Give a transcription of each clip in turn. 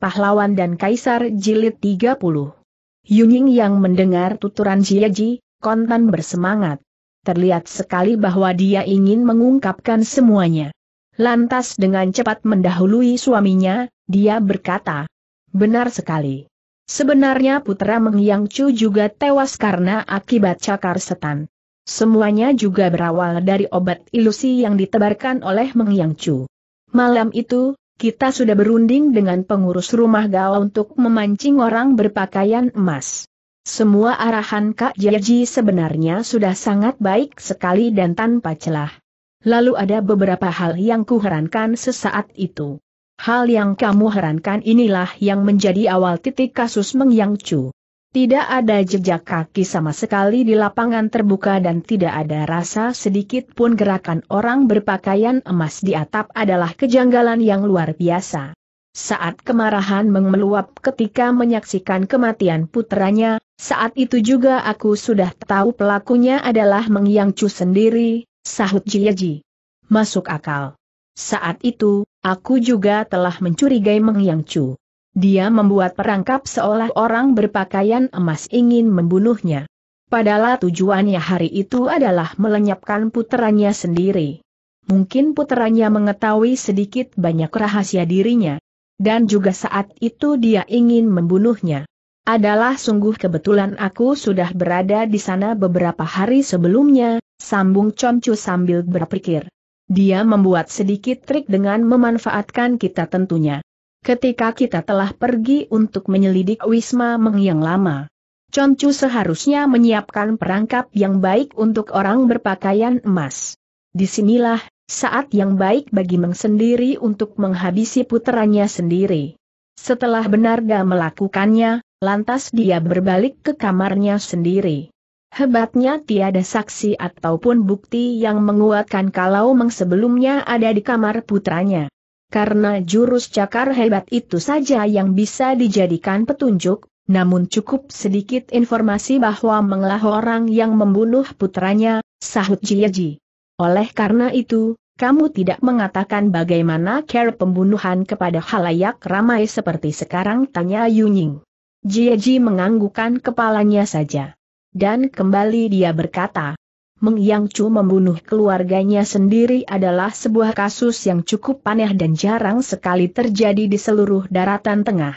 Pahlawan dan Kaisar Jilid 30 Yunying yang mendengar tuturan Jiaji, kontan bersemangat. Terlihat sekali bahwa dia ingin mengungkapkan semuanya. Lantas dengan cepat mendahului suaminya, dia berkata, Benar sekali. Sebenarnya putra Mengyang Chu juga tewas karena akibat cakar setan. Semuanya juga berawal dari obat ilusi yang ditebarkan oleh Mengyang Chu. Malam itu, kita sudah berunding dengan pengurus rumah gawa untuk memancing orang berpakaian emas. Semua arahan Kak Jaji sebenarnya sudah sangat baik sekali dan tanpa celah. Lalu ada beberapa hal yang kuherankan sesaat itu. Hal yang kamu herankan inilah yang menjadi awal titik kasus Meng Yang Chu. Tidak ada jejak kaki sama sekali di lapangan terbuka dan tidak ada rasa sedikit pun gerakan orang berpakaian emas di atap adalah kejanggalan yang luar biasa. Saat kemarahan mengeluap ketika menyaksikan kematian putranya, saat itu juga aku sudah tahu pelakunya adalah Meng Chu sendiri, sahut Jiaji. Masuk akal. Saat itu, aku juga telah mencurigai Meng Chu. Dia membuat perangkap seolah orang berpakaian emas ingin membunuhnya. Padahal tujuannya hari itu adalah melenyapkan puteranya sendiri. Mungkin puterannya mengetahui sedikit banyak rahasia dirinya. Dan juga saat itu dia ingin membunuhnya. Adalah sungguh kebetulan aku sudah berada di sana beberapa hari sebelumnya, sambung comcu sambil berpikir. Dia membuat sedikit trik dengan memanfaatkan kita tentunya ketika kita telah pergi untuk menyelidik Wisma Meng yang lama. Concu seharusnya menyiapkan perangkap yang baik untuk orang berpakaian emas. Disinilah, saat yang baik bagi Meng sendiri untuk menghabisi puterannya sendiri. Setelah benar dia melakukannya, lantas dia berbalik ke kamarnya sendiri. Hebatnya tiada saksi ataupun bukti yang menguatkan kalau Meng sebelumnya ada di kamar putranya karena jurus cakar hebat itu saja yang bisa dijadikan petunjuk, namun cukup sedikit informasi bahwa mengalah orang yang membunuh putranya, sahut Jiaji. Oleh karena itu, kamu tidak mengatakan bagaimana care pembunuhan kepada halayak ramai seperti sekarang tanya Yunying. Jiaji menganggukan kepalanya saja. Dan kembali dia berkata, Meng Yang Chu membunuh keluarganya sendiri adalah sebuah kasus yang cukup aneh dan jarang sekali terjadi di seluruh daratan tengah.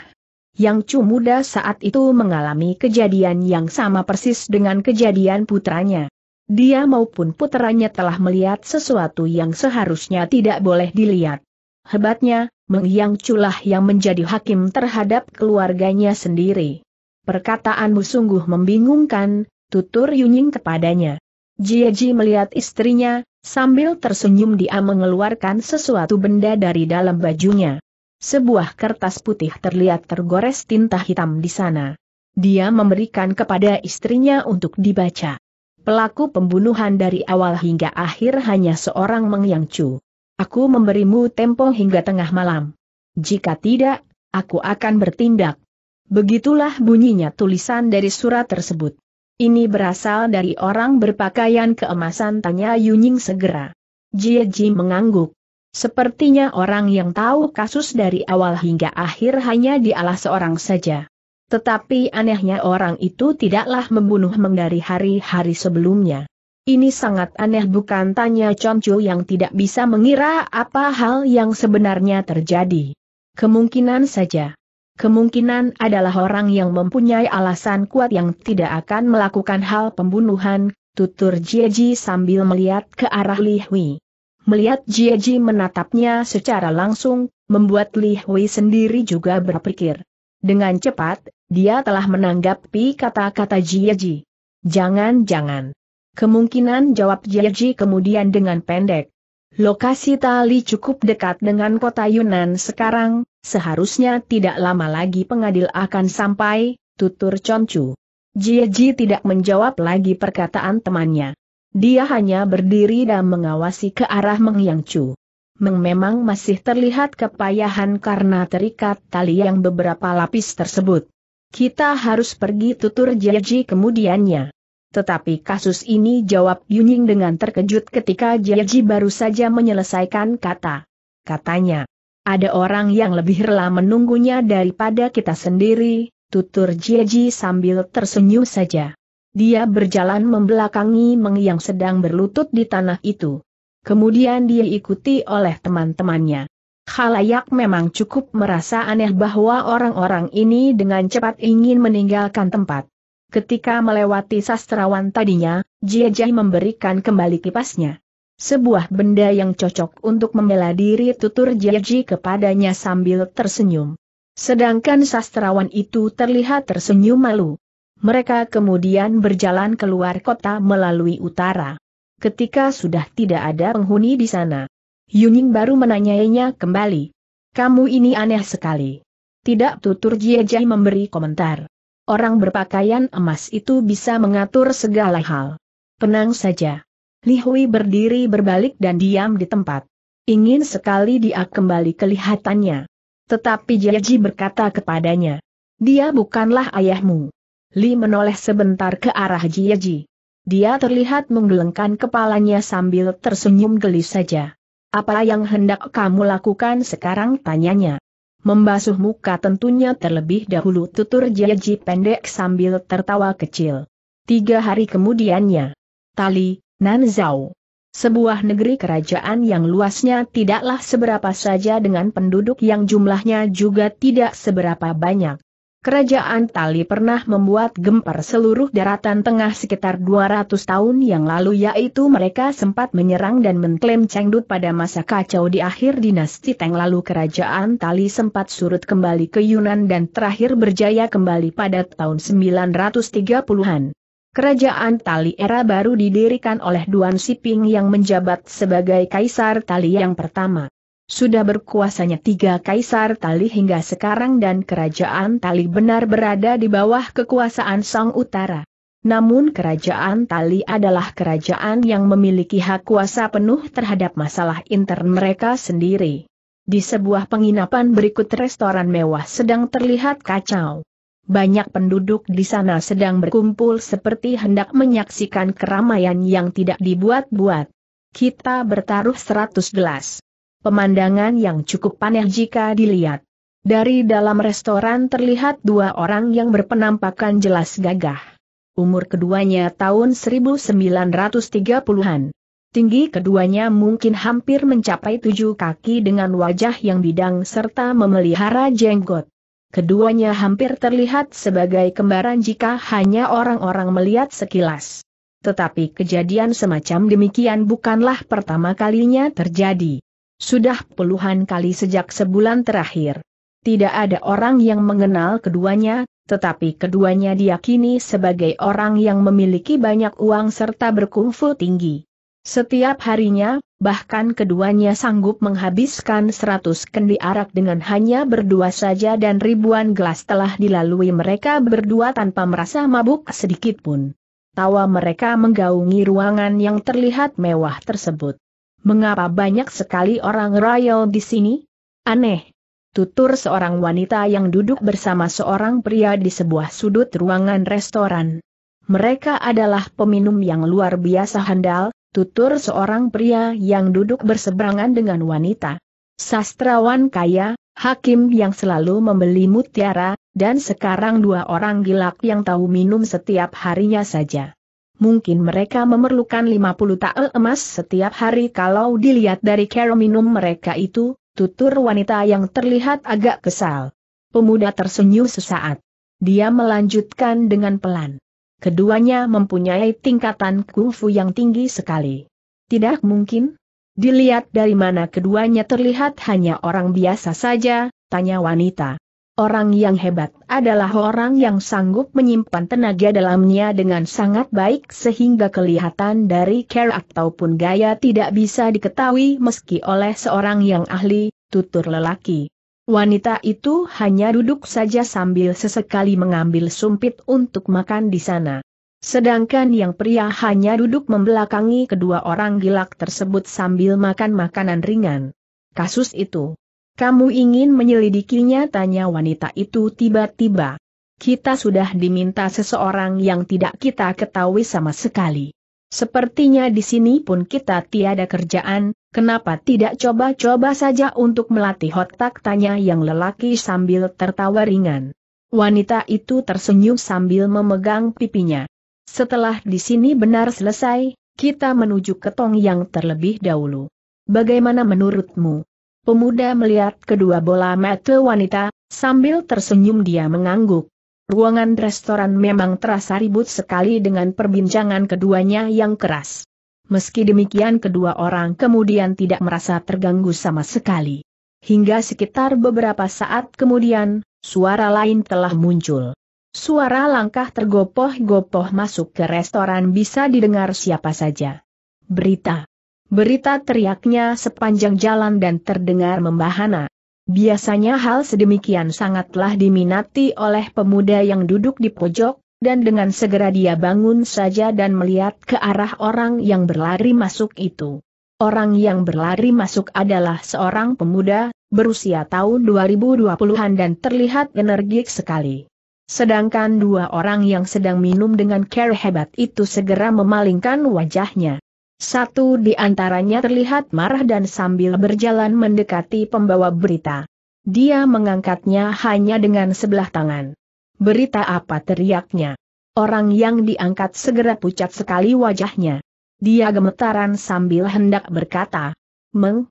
Yang Chu muda saat itu mengalami kejadian yang sama persis dengan kejadian putranya. Dia maupun putranya telah melihat sesuatu yang seharusnya tidak boleh dilihat. Hebatnya, Meng Yang Chu lah yang menjadi hakim terhadap keluarganya sendiri. Perkataanmu sungguh membingungkan, tutur Yunying kepadanya. Jieji melihat istrinya, sambil tersenyum dia mengeluarkan sesuatu benda dari dalam bajunya. Sebuah kertas putih terlihat tergores tinta hitam di sana. Dia memberikan kepada istrinya untuk dibaca. Pelaku pembunuhan dari awal hingga akhir hanya seorang mengyangcu. Aku memberimu tempo hingga tengah malam. Jika tidak, aku akan bertindak. Begitulah bunyinya tulisan dari surat tersebut. Ini berasal dari orang berpakaian keemasan tanya Yunying segera. Jie Ji mengangguk. Sepertinya orang yang tahu kasus dari awal hingga akhir hanya dialah seorang saja. Tetapi anehnya orang itu tidaklah membunuh mengdari hari-hari sebelumnya. Ini sangat aneh bukan tanya Chomcu yang tidak bisa mengira apa hal yang sebenarnya terjadi. Kemungkinan saja. Kemungkinan adalah orang yang mempunyai alasan kuat yang tidak akan melakukan hal pembunuhan, tutur Jieji sambil melihat ke arah Li Hui. Melihat Jieji menatapnya secara langsung, membuat Li Hui sendiri juga berpikir. Dengan cepat, dia telah menanggapi kata-kata Jieji. Jangan-jangan. Kemungkinan jawab Jieji kemudian dengan pendek. Lokasi Tali cukup dekat dengan kota Yunan sekarang, seharusnya tidak lama lagi pengadil akan sampai, tutur Concu. Jieji tidak menjawab lagi perkataan temannya. Dia hanya berdiri dan mengawasi ke arah Meng Yang Chu. Meng memang masih terlihat kepayahan karena terikat tali yang beberapa lapis tersebut. Kita harus pergi tutur Jieji kemudiannya. Tetapi kasus ini jawab Yunying dengan terkejut ketika Jiaji baru saja menyelesaikan kata. Katanya, ada orang yang lebih rela menunggunya daripada kita sendiri, tutur Jiaji sambil tersenyum saja. Dia berjalan membelakangi Meng yang sedang berlutut di tanah itu. Kemudian dia ikuti oleh teman-temannya. Khalayak memang cukup merasa aneh bahwa orang-orang ini dengan cepat ingin meninggalkan tempat. Ketika melewati sastrawan tadinya, Jia Jai memberikan kembali kipasnya. Sebuah benda yang cocok untuk membela diri tutur Jia Jai kepadanya sambil tersenyum. Sedangkan sastrawan itu terlihat tersenyum malu. Mereka kemudian berjalan keluar kota melalui utara. Ketika sudah tidak ada penghuni di sana, Yuning baru menanyainya kembali. Kamu ini aneh sekali. Tidak tutur Jia Jai memberi komentar. Orang berpakaian emas itu bisa mengatur segala hal. Tenang saja. Li Hui berdiri berbalik dan diam di tempat. Ingin sekali dia kembali kelihatannya. Tetapi Jaji berkata kepadanya, dia bukanlah ayahmu. Li menoleh sebentar ke arah Jaji. Dia terlihat menggelengkan kepalanya sambil tersenyum geli saja. Apa yang hendak kamu lakukan sekarang tanyanya. Membasuh muka tentunya terlebih dahulu tutur Jaji pendek sambil tertawa kecil. Tiga hari kemudiannya. Tali, Nanzau. Sebuah negeri kerajaan yang luasnya tidaklah seberapa saja dengan penduduk yang jumlahnya juga tidak seberapa banyak. Kerajaan Tali pernah membuat gempar seluruh daratan tengah sekitar 200 tahun yang lalu yaitu mereka sempat menyerang dan mengklaim Chengdut pada masa kacau di akhir dinasti Tang lalu kerajaan Tali sempat surut kembali ke Yunan dan terakhir berjaya kembali pada tahun 930-an. Kerajaan Tali era baru didirikan oleh Duan Siping yang menjabat sebagai Kaisar Tali yang pertama. Sudah berkuasanya tiga kaisar tali hingga sekarang dan kerajaan tali benar berada di bawah kekuasaan Sang Utara. Namun kerajaan tali adalah kerajaan yang memiliki hak kuasa penuh terhadap masalah intern mereka sendiri. Di sebuah penginapan berikut restoran mewah sedang terlihat kacau. Banyak penduduk di sana sedang berkumpul seperti hendak menyaksikan keramaian yang tidak dibuat-buat. Kita bertaruh 100 gelas. Pemandangan yang cukup aneh jika dilihat. Dari dalam restoran terlihat dua orang yang berpenampakan jelas gagah. Umur keduanya tahun 1930-an. Tinggi keduanya mungkin hampir mencapai tujuh kaki dengan wajah yang bidang serta memelihara jenggot. Keduanya hampir terlihat sebagai kembaran jika hanya orang-orang melihat sekilas. Tetapi kejadian semacam demikian bukanlah pertama kalinya terjadi. Sudah puluhan kali sejak sebulan terakhir. Tidak ada orang yang mengenal keduanya, tetapi keduanya diyakini sebagai orang yang memiliki banyak uang serta berkungfu tinggi. Setiap harinya, bahkan keduanya sanggup menghabiskan seratus kendi arak dengan hanya berdua saja dan ribuan gelas telah dilalui mereka berdua tanpa merasa mabuk sedikitpun. Tawa mereka menggaungi ruangan yang terlihat mewah tersebut. Mengapa banyak sekali orang royal di sini? Aneh. Tutur seorang wanita yang duduk bersama seorang pria di sebuah sudut ruangan restoran. Mereka adalah peminum yang luar biasa handal, tutur seorang pria yang duduk berseberangan dengan wanita. Sastrawan kaya, hakim yang selalu membeli mutiara, dan sekarang dua orang gilak yang tahu minum setiap harinya saja mungkin mereka memerlukan 50 tael emas setiap hari kalau dilihat dari cara minum mereka itu, tutur wanita yang terlihat agak kesal. Pemuda tersenyum sesaat. Dia melanjutkan dengan pelan. Keduanya mempunyai tingkatan kungfu yang tinggi sekali. Tidak mungkin? Dilihat dari mana keduanya terlihat hanya orang biasa saja, tanya wanita. Orang yang hebat adalah orang yang sanggup menyimpan tenaga dalamnya dengan sangat baik sehingga kelihatan dari cara ataupun gaya tidak bisa diketahui meski oleh seorang yang ahli, tutur lelaki. Wanita itu hanya duduk saja sambil sesekali mengambil sumpit untuk makan di sana. Sedangkan yang pria hanya duduk membelakangi kedua orang gilak tersebut sambil makan makanan ringan. Kasus itu kamu ingin menyelidikinya tanya wanita itu tiba-tiba. Kita sudah diminta seseorang yang tidak kita ketahui sama sekali. Sepertinya di sini pun kita tiada kerjaan, kenapa tidak coba-coba saja untuk melatih otak tanya yang lelaki sambil tertawa ringan. Wanita itu tersenyum sambil memegang pipinya. Setelah di sini benar selesai, kita menuju ke tong yang terlebih dahulu. Bagaimana menurutmu? Pemuda melihat kedua bola mata wanita, sambil tersenyum dia mengangguk. Ruangan restoran memang terasa ribut sekali dengan perbincangan keduanya yang keras. Meski demikian kedua orang kemudian tidak merasa terganggu sama sekali. Hingga sekitar beberapa saat kemudian, suara lain telah muncul. Suara langkah tergopoh-gopoh masuk ke restoran bisa didengar siapa saja. Berita Berita teriaknya sepanjang jalan dan terdengar membahana. Biasanya hal sedemikian sangatlah diminati oleh pemuda yang duduk di pojok, dan dengan segera dia bangun saja dan melihat ke arah orang yang berlari masuk itu. Orang yang berlari masuk adalah seorang pemuda, berusia tahun 2020-an dan terlihat energik sekali. Sedangkan dua orang yang sedang minum dengan care hebat itu segera memalingkan wajahnya. Satu di antaranya terlihat marah dan sambil berjalan mendekati pembawa berita. Dia mengangkatnya hanya dengan sebelah tangan. Berita apa teriaknya? Orang yang diangkat segera pucat sekali wajahnya. Dia gemetaran sambil hendak berkata, Meng,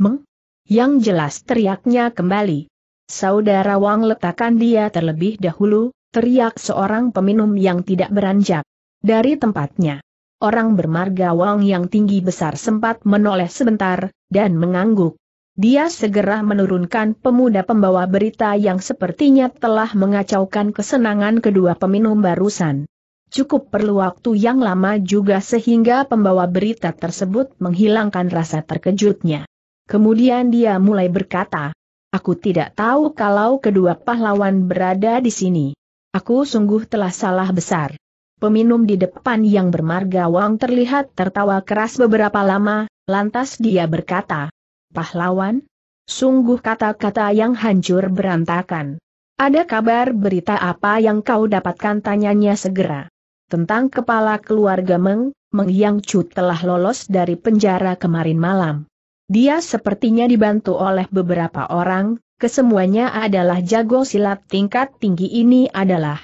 Meng, yang jelas teriaknya kembali. Saudara Wang letakkan dia terlebih dahulu, teriak seorang peminum yang tidak beranjak dari tempatnya. Orang bermarga Wang yang tinggi besar sempat menoleh sebentar, dan mengangguk. Dia segera menurunkan pemuda pembawa berita yang sepertinya telah mengacaukan kesenangan kedua peminum barusan. Cukup perlu waktu yang lama juga sehingga pembawa berita tersebut menghilangkan rasa terkejutnya. Kemudian dia mulai berkata, Aku tidak tahu kalau kedua pahlawan berada di sini. Aku sungguh telah salah besar. Peminum di depan yang bermarga Wang terlihat tertawa keras beberapa lama, lantas dia berkata, Pahlawan? Sungguh kata-kata yang hancur berantakan. Ada kabar berita apa yang kau dapatkan tanyanya segera. Tentang kepala keluarga Meng, Meng Yang Chu telah lolos dari penjara kemarin malam. Dia sepertinya dibantu oleh beberapa orang, kesemuanya adalah jago silat tingkat tinggi ini adalah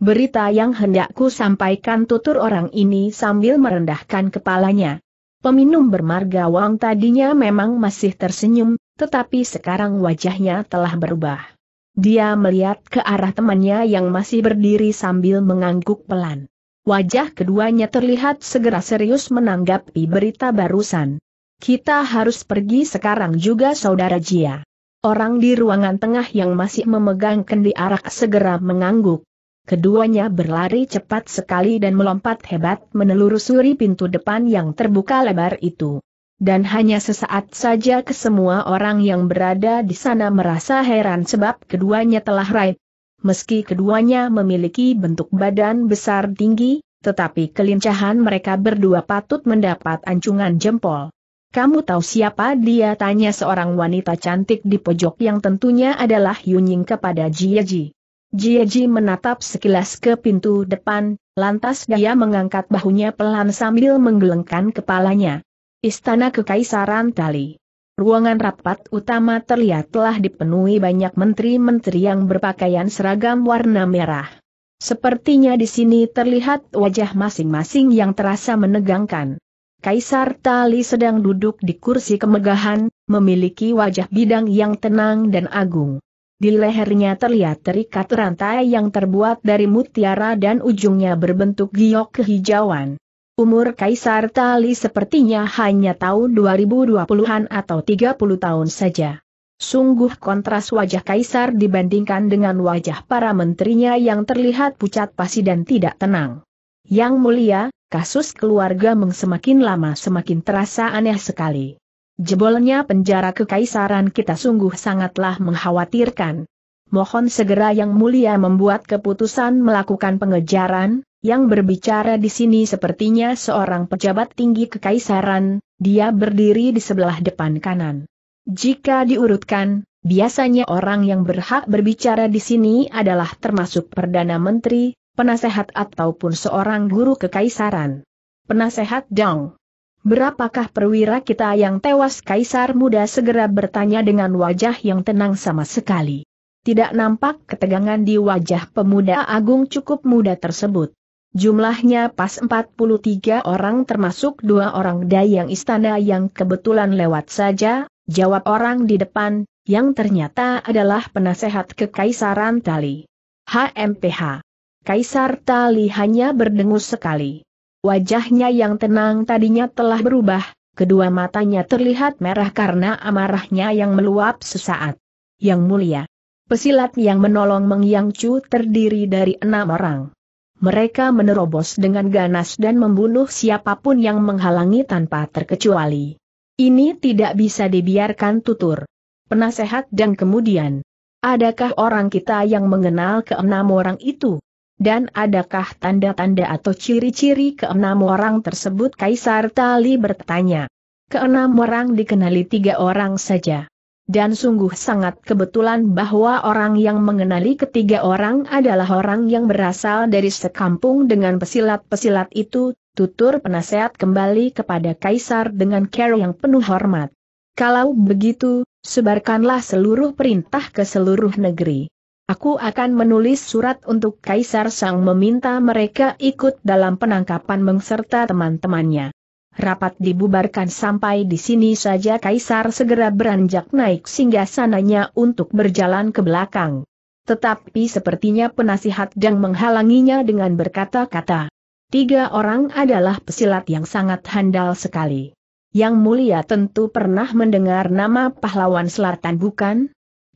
Berita yang hendakku sampaikan tutur orang ini sambil merendahkan kepalanya. Peminum bermarga Wang tadinya memang masih tersenyum, tetapi sekarang wajahnya telah berubah. Dia melihat ke arah temannya yang masih berdiri sambil mengangguk pelan. Wajah keduanya terlihat segera serius menanggapi berita barusan. Kita harus pergi sekarang juga saudara Jia. Orang di ruangan tengah yang masih memegang kendi arak segera mengangguk. Keduanya berlari cepat sekali dan melompat hebat menelusuri pintu depan yang terbuka lebar itu. Dan hanya sesaat saja ke semua orang yang berada di sana merasa heran sebab keduanya telah raib. Meski keduanya memiliki bentuk badan besar tinggi, tetapi kelincahan mereka berdua patut mendapat ancungan jempol. Kamu tahu siapa dia tanya seorang wanita cantik di pojok yang tentunya adalah Yunying kepada Jieji. Jieji menatap sekilas ke pintu depan, lantas dia mengangkat bahunya pelan sambil menggelengkan kepalanya. Istana Kekaisaran Tali. Ruangan rapat utama terlihat telah dipenuhi banyak menteri-menteri yang berpakaian seragam warna merah. Sepertinya di sini terlihat wajah masing-masing yang terasa menegangkan. Kaisar Tali sedang duduk di kursi kemegahan, memiliki wajah bidang yang tenang dan agung. Di lehernya terlihat terikat rantai yang terbuat dari mutiara dan ujungnya berbentuk giok kehijauan. Umur Kaisar Tali sepertinya hanya tahun 2020-an atau 30 tahun saja. Sungguh kontras wajah Kaisar dibandingkan dengan wajah para menterinya yang terlihat pucat pasi dan tidak tenang. Yang mulia, kasus keluarga Meng semakin lama semakin terasa aneh sekali. Jebolnya penjara kekaisaran kita sungguh sangatlah mengkhawatirkan. Mohon segera Yang Mulia membuat keputusan melakukan pengejaran, yang berbicara di sini sepertinya seorang pejabat tinggi kekaisaran, dia berdiri di sebelah depan kanan. Jika diurutkan, biasanya orang yang berhak berbicara di sini adalah termasuk Perdana Menteri, penasehat ataupun seorang guru kekaisaran. Penasehat Dong Berapakah perwira kita yang tewas Kaisar Muda segera bertanya dengan wajah yang tenang sama sekali. Tidak nampak ketegangan di wajah pemuda agung cukup muda tersebut. Jumlahnya pas 43 orang termasuk dua orang dayang istana yang kebetulan lewat saja, jawab orang di depan, yang ternyata adalah penasehat kekaisaran Tali. HMPH. Kaisar Tali hanya berdengus sekali. Wajahnya yang tenang tadinya telah berubah, kedua matanya terlihat merah karena amarahnya yang meluap sesaat. Yang mulia. Pesilat yang menolong Mengyang Chu terdiri dari enam orang. Mereka menerobos dengan ganas dan membunuh siapapun yang menghalangi tanpa terkecuali. Ini tidak bisa dibiarkan tutur. Penasehat dan kemudian. Adakah orang kita yang mengenal keenam orang itu? Dan adakah tanda-tanda atau ciri-ciri keenam orang tersebut Kaisar Tali bertanya. Keenam orang dikenali tiga orang saja. Dan sungguh sangat kebetulan bahwa orang yang mengenali ketiga orang adalah orang yang berasal dari sekampung dengan pesilat-pesilat itu, tutur penasehat kembali kepada Kaisar dengan care yang penuh hormat. Kalau begitu, sebarkanlah seluruh perintah ke seluruh negeri. Aku akan menulis surat untuk Kaisar Sang meminta mereka ikut dalam penangkapan mengserta teman-temannya. Rapat dibubarkan sampai di sini saja Kaisar segera beranjak naik singgah sananya untuk berjalan ke belakang. Tetapi sepertinya penasihat Dang menghalanginya dengan berkata-kata. Tiga orang adalah pesilat yang sangat handal sekali. Yang mulia tentu pernah mendengar nama pahlawan selatan bukan?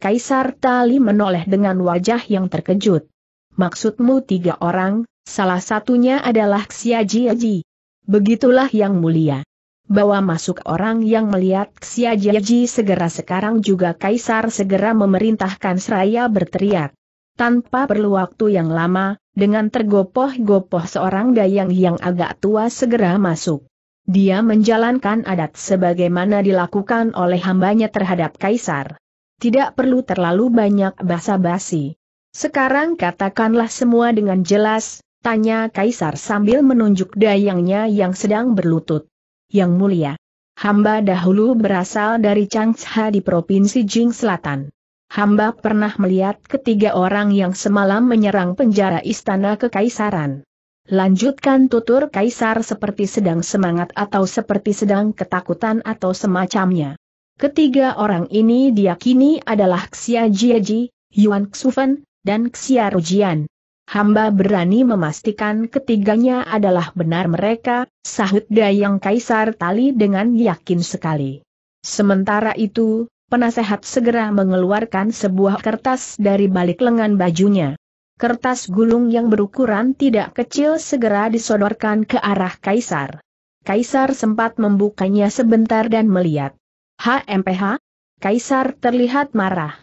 Kaisar Tali menoleh dengan wajah yang terkejut. Maksudmu tiga orang, salah satunya adalah Xiajiaji. Begitulah yang mulia. Bawa masuk orang yang melihat Xiajiaji segera sekarang juga Kaisar segera memerintahkan seraya berteriak. Tanpa perlu waktu yang lama, dengan tergopoh-gopoh seorang dayang yang agak tua segera masuk. Dia menjalankan adat sebagaimana dilakukan oleh hambanya terhadap Kaisar tidak perlu terlalu banyak basa-basi. Sekarang katakanlah semua dengan jelas, tanya Kaisar sambil menunjuk dayangnya yang sedang berlutut. Yang mulia, hamba dahulu berasal dari Changsha di Provinsi Jing Selatan. Hamba pernah melihat ketiga orang yang semalam menyerang penjara istana kekaisaran. Lanjutkan tutur kaisar seperti sedang semangat atau seperti sedang ketakutan atau semacamnya. Ketiga orang ini diyakini adalah Xia Jieji, Yuan Xufen, dan Xia Rujian. Hamba berani memastikan ketiganya adalah benar mereka, sahut Dayang Kaisar Tali dengan yakin sekali. Sementara itu, penasehat segera mengeluarkan sebuah kertas dari balik lengan bajunya. Kertas gulung yang berukuran tidak kecil segera disodorkan ke arah Kaisar. Kaisar sempat membukanya sebentar dan melihat. HMPH? Kaisar terlihat marah.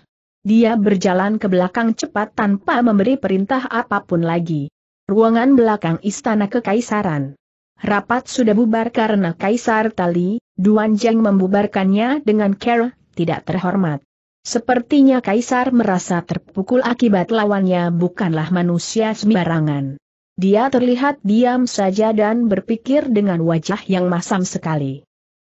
Dia berjalan ke belakang cepat tanpa memberi perintah apapun lagi. Ruangan belakang istana kekaisaran. Rapat sudah bubar karena Kaisar Tali, Duan Jeng membubarkannya dengan care, tidak terhormat. Sepertinya Kaisar merasa terpukul akibat lawannya bukanlah manusia sembarangan. Dia terlihat diam saja dan berpikir dengan wajah yang masam sekali.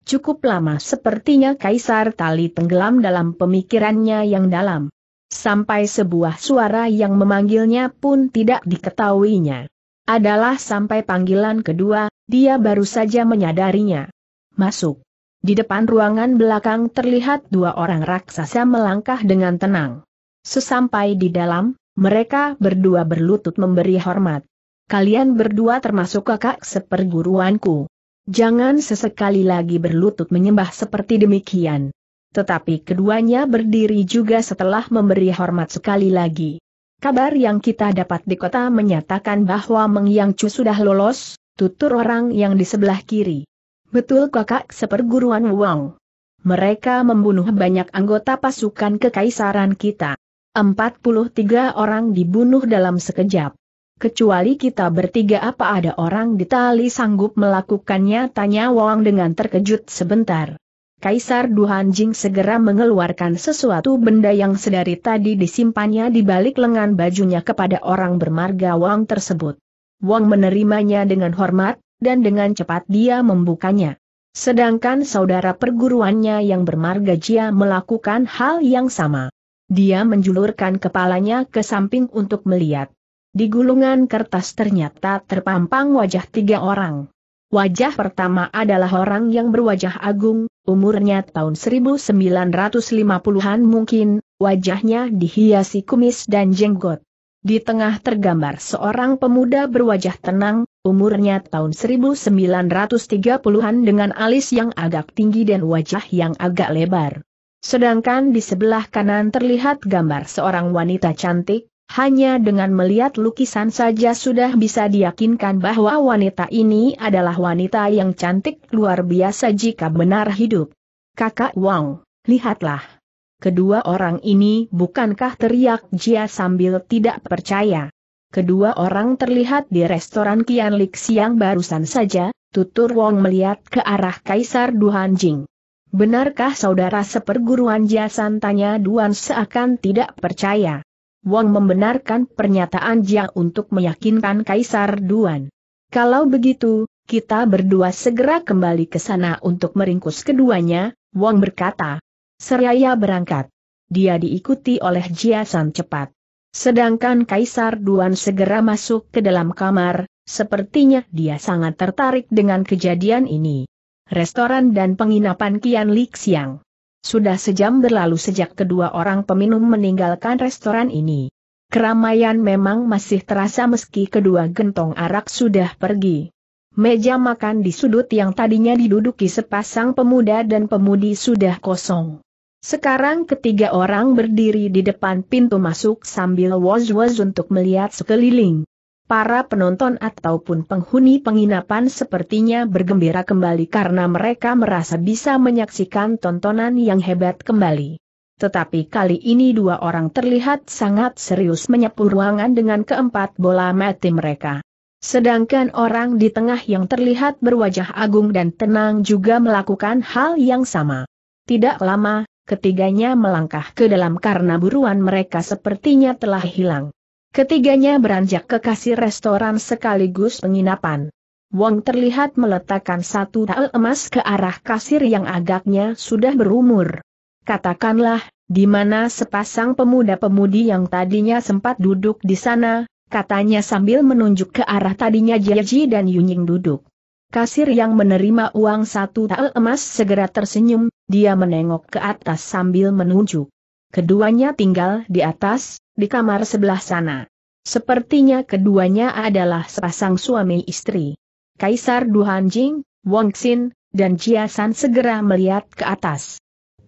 Cukup lama sepertinya Kaisar Tali tenggelam dalam pemikirannya yang dalam. Sampai sebuah suara yang memanggilnya pun tidak diketahuinya. Adalah sampai panggilan kedua, dia baru saja menyadarinya. Masuk. Di depan ruangan belakang terlihat dua orang raksasa melangkah dengan tenang. Sesampai di dalam, mereka berdua berlutut memberi hormat. Kalian berdua termasuk kakak seperguruanku. Jangan sesekali lagi berlutut menyembah seperti demikian. Tetapi keduanya berdiri juga setelah memberi hormat sekali lagi. Kabar yang kita dapat di kota menyatakan bahwa Meng Yang Chu sudah lolos, tutur orang yang di sebelah kiri. Betul kakak seperguruan Wang. Mereka membunuh banyak anggota pasukan kekaisaran kita. 43 orang dibunuh dalam sekejap kecuali kita bertiga apa ada orang di tali sanggup melakukannya tanya Wang dengan terkejut sebentar. Kaisar Duhanjing segera mengeluarkan sesuatu benda yang sedari tadi disimpannya di balik lengan bajunya kepada orang bermarga Wang tersebut. Wang menerimanya dengan hormat, dan dengan cepat dia membukanya. Sedangkan saudara perguruannya yang bermarga Jia melakukan hal yang sama. Dia menjulurkan kepalanya ke samping untuk melihat. Di gulungan kertas ternyata terpampang wajah tiga orang. Wajah pertama adalah orang yang berwajah agung, umurnya tahun 1950-an mungkin, wajahnya dihiasi kumis dan jenggot. Di tengah tergambar seorang pemuda berwajah tenang, umurnya tahun 1930-an dengan alis yang agak tinggi dan wajah yang agak lebar. Sedangkan di sebelah kanan terlihat gambar seorang wanita cantik, hanya dengan melihat lukisan saja sudah bisa diyakinkan bahwa wanita ini adalah wanita yang cantik luar biasa jika benar hidup. Kakak Wang, lihatlah. Kedua orang ini bukankah teriak Jia sambil tidak percaya. Kedua orang terlihat di restoran Kian Lik siang barusan saja, tutur Wong melihat ke arah Kaisar Duhanjing. Benarkah saudara seperguruan San tanya Duan seakan tidak percaya. Wong membenarkan pernyataan Jia untuk meyakinkan Kaisar Duan. Kalau begitu, kita berdua segera kembali ke sana untuk meringkus keduanya, Wang berkata. Seraya berangkat. Dia diikuti oleh Jia San cepat. Sedangkan Kaisar Duan segera masuk ke dalam kamar, sepertinya dia sangat tertarik dengan kejadian ini. Restoran dan penginapan Kian Li Xiang. Sudah sejam berlalu sejak kedua orang peminum meninggalkan restoran ini. Keramaian memang masih terasa meski kedua gentong arak sudah pergi. Meja makan di sudut yang tadinya diduduki sepasang pemuda dan pemudi sudah kosong. Sekarang ketiga orang berdiri di depan pintu masuk sambil was-was untuk melihat sekeliling para penonton ataupun penghuni penginapan sepertinya bergembira kembali karena mereka merasa bisa menyaksikan tontonan yang hebat kembali. Tetapi kali ini dua orang terlihat sangat serius menyapu ruangan dengan keempat bola mati mereka. Sedangkan orang di tengah yang terlihat berwajah agung dan tenang juga melakukan hal yang sama. Tidak lama, ketiganya melangkah ke dalam karena buruan mereka sepertinya telah hilang. Ketiganya beranjak ke kasir restoran sekaligus penginapan. Wong terlihat meletakkan satu tael emas ke arah kasir yang agaknya sudah berumur. Katakanlah, di mana sepasang pemuda-pemudi yang tadinya sempat duduk di sana, katanya sambil menunjuk ke arah tadinya Jaji dan Yunying duduk. Kasir yang menerima uang satu tael emas segera tersenyum, dia menengok ke atas sambil menunjuk. Keduanya tinggal di atas, di kamar sebelah sana. Sepertinya keduanya adalah sepasang suami istri. Kaisar Duhanjing, Wong Xin, dan Jia San segera melihat ke atas.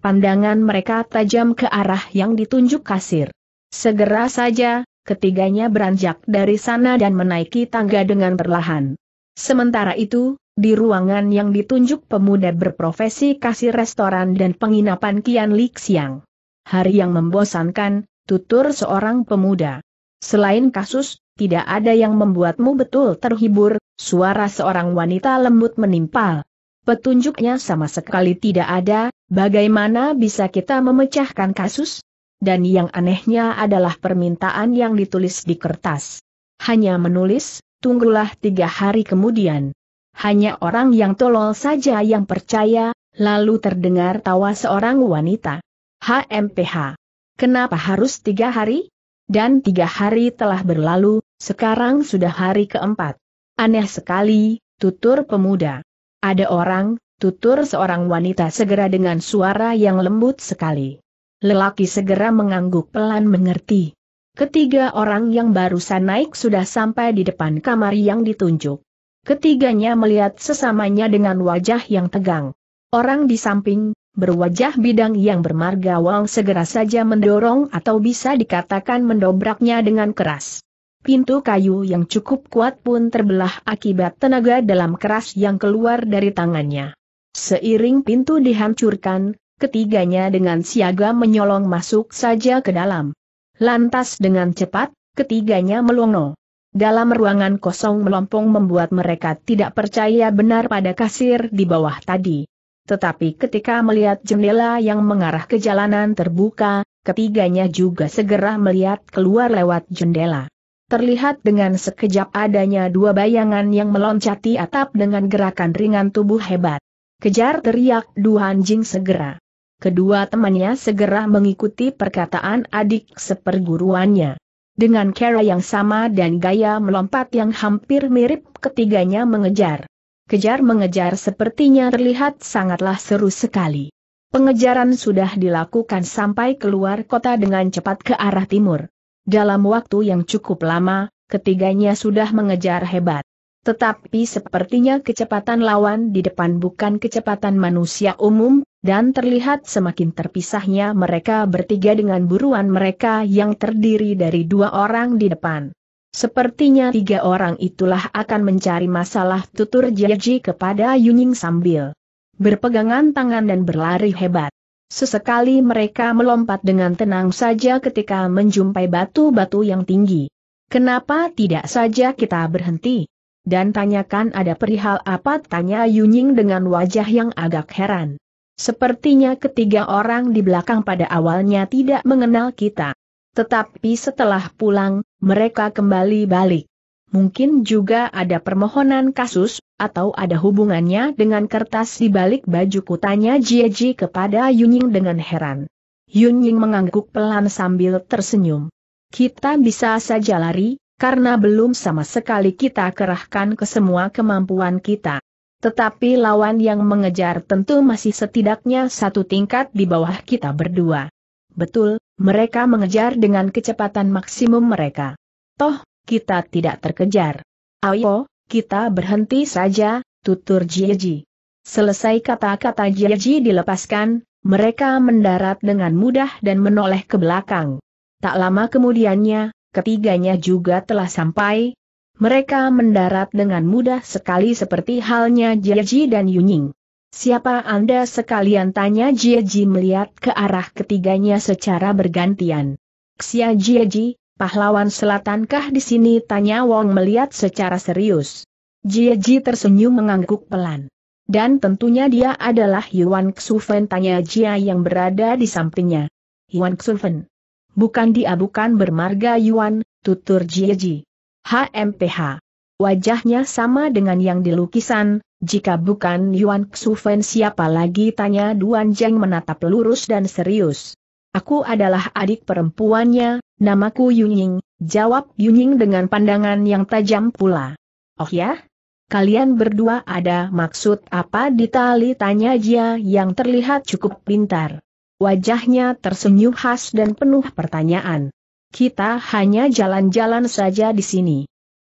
Pandangan mereka tajam ke arah yang ditunjuk kasir. Segera saja, ketiganya beranjak dari sana dan menaiki tangga dengan perlahan. Sementara itu, di ruangan yang ditunjuk pemuda berprofesi kasir restoran dan penginapan Kian Li Xiang hari yang membosankan, tutur seorang pemuda. Selain kasus, tidak ada yang membuatmu betul terhibur, suara seorang wanita lembut menimpal. Petunjuknya sama sekali tidak ada, bagaimana bisa kita memecahkan kasus? Dan yang anehnya adalah permintaan yang ditulis di kertas. Hanya menulis, tunggulah tiga hari kemudian. Hanya orang yang tolol saja yang percaya, lalu terdengar tawa seorang wanita. HMPH. Kenapa harus tiga hari? Dan tiga hari telah berlalu, sekarang sudah hari keempat. Aneh sekali, tutur pemuda. Ada orang, tutur seorang wanita segera dengan suara yang lembut sekali. Lelaki segera mengangguk pelan mengerti. Ketiga orang yang barusan naik sudah sampai di depan kamar yang ditunjuk. Ketiganya melihat sesamanya dengan wajah yang tegang. Orang di samping, berwajah bidang yang bermarga Wang segera saja mendorong atau bisa dikatakan mendobraknya dengan keras. Pintu kayu yang cukup kuat pun terbelah akibat tenaga dalam keras yang keluar dari tangannya. Seiring pintu dihancurkan, ketiganya dengan siaga menyolong masuk saja ke dalam. Lantas dengan cepat, ketiganya melongo. Dalam ruangan kosong melompong membuat mereka tidak percaya benar pada kasir di bawah tadi. Tetapi ketika melihat jendela yang mengarah ke jalanan terbuka, ketiganya juga segera melihat keluar lewat jendela. Terlihat dengan sekejap adanya dua bayangan yang meloncati atap dengan gerakan ringan tubuh hebat. Kejar teriak dua anjing segera. Kedua temannya segera mengikuti perkataan adik seperguruannya. Dengan cara yang sama dan gaya melompat yang hampir mirip ketiganya mengejar kejar-mengejar sepertinya terlihat sangatlah seru sekali. Pengejaran sudah dilakukan sampai keluar kota dengan cepat ke arah timur. Dalam waktu yang cukup lama, ketiganya sudah mengejar hebat. Tetapi sepertinya kecepatan lawan di depan bukan kecepatan manusia umum, dan terlihat semakin terpisahnya mereka bertiga dengan buruan mereka yang terdiri dari dua orang di depan. Sepertinya tiga orang itulah akan mencari masalah tutur Jiaji kepada Yuning sambil berpegangan tangan dan berlari hebat. Sesekali mereka melompat dengan tenang saja ketika menjumpai batu-batu yang tinggi. Kenapa tidak saja kita berhenti? Dan tanyakan ada perihal apa tanya Yuning dengan wajah yang agak heran. Sepertinya ketiga orang di belakang pada awalnya tidak mengenal kita. Tetapi setelah pulang, mereka kembali balik. Mungkin juga ada permohonan kasus, atau ada hubungannya dengan kertas di balik baju kutanya Jieji kepada Yunying dengan heran. Yunying mengangguk pelan sambil tersenyum. Kita bisa saja lari, karena belum sama sekali kita kerahkan ke semua kemampuan kita. Tetapi lawan yang mengejar tentu masih setidaknya satu tingkat di bawah kita berdua. Betul, mereka mengejar dengan kecepatan maksimum mereka. Toh, kita tidak terkejar. Ayo, kita berhenti saja, tutur Jieji. Selesai kata-kata Jieji dilepaskan, mereka mendarat dengan mudah dan menoleh ke belakang. Tak lama kemudiannya, ketiganya juga telah sampai. Mereka mendarat dengan mudah sekali seperti halnya Jieji dan Yunying. Siapa Anda sekalian tanya Jieji melihat ke arah ketiganya secara bergantian. Xia Jieji, pahlawan selatankah di sini tanya Wong melihat secara serius. Jieji tersenyum mengangguk pelan. Dan tentunya dia adalah Yuan Xufen tanya Jia yang berada di sampingnya. Yuan Xufen. Bukan dia bukan bermarga Yuan, tutur Jieji. HMPH. Wajahnya sama dengan yang di lukisan, jika bukan Yuan Xufen siapa lagi tanya Duan Jeng menatap lurus dan serius. Aku adalah adik perempuannya, namaku Yunying, jawab Yunying dengan pandangan yang tajam pula. Oh ya? Kalian berdua ada maksud apa di tali tanya Jia yang terlihat cukup pintar. Wajahnya tersenyum khas dan penuh pertanyaan. Kita hanya jalan-jalan saja di sini.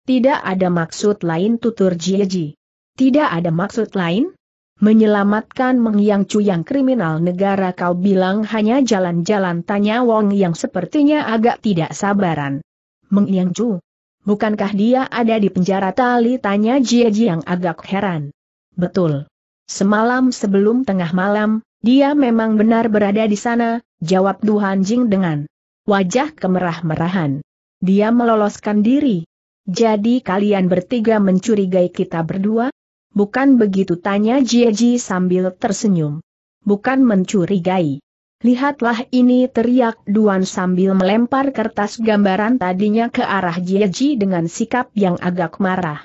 Tidak ada maksud lain tutur Jieji. Tidak ada maksud lain? Menyelamatkan mengyang cuyang kriminal negara kau bilang hanya jalan-jalan tanya Wong yang sepertinya agak tidak sabaran. Mengiang cu. Bukankah dia ada di penjara tali tanya Jieji yang agak heran. Betul. Semalam sebelum tengah malam, dia memang benar berada di sana, jawab Duhan Jing dengan wajah kemerah-merahan. Dia meloloskan diri, jadi kalian bertiga mencurigai kita berdua? Bukan begitu tanya Jieji sambil tersenyum. Bukan mencurigai. Lihatlah ini teriak Duan sambil melempar kertas gambaran tadinya ke arah Jieji dengan sikap yang agak marah.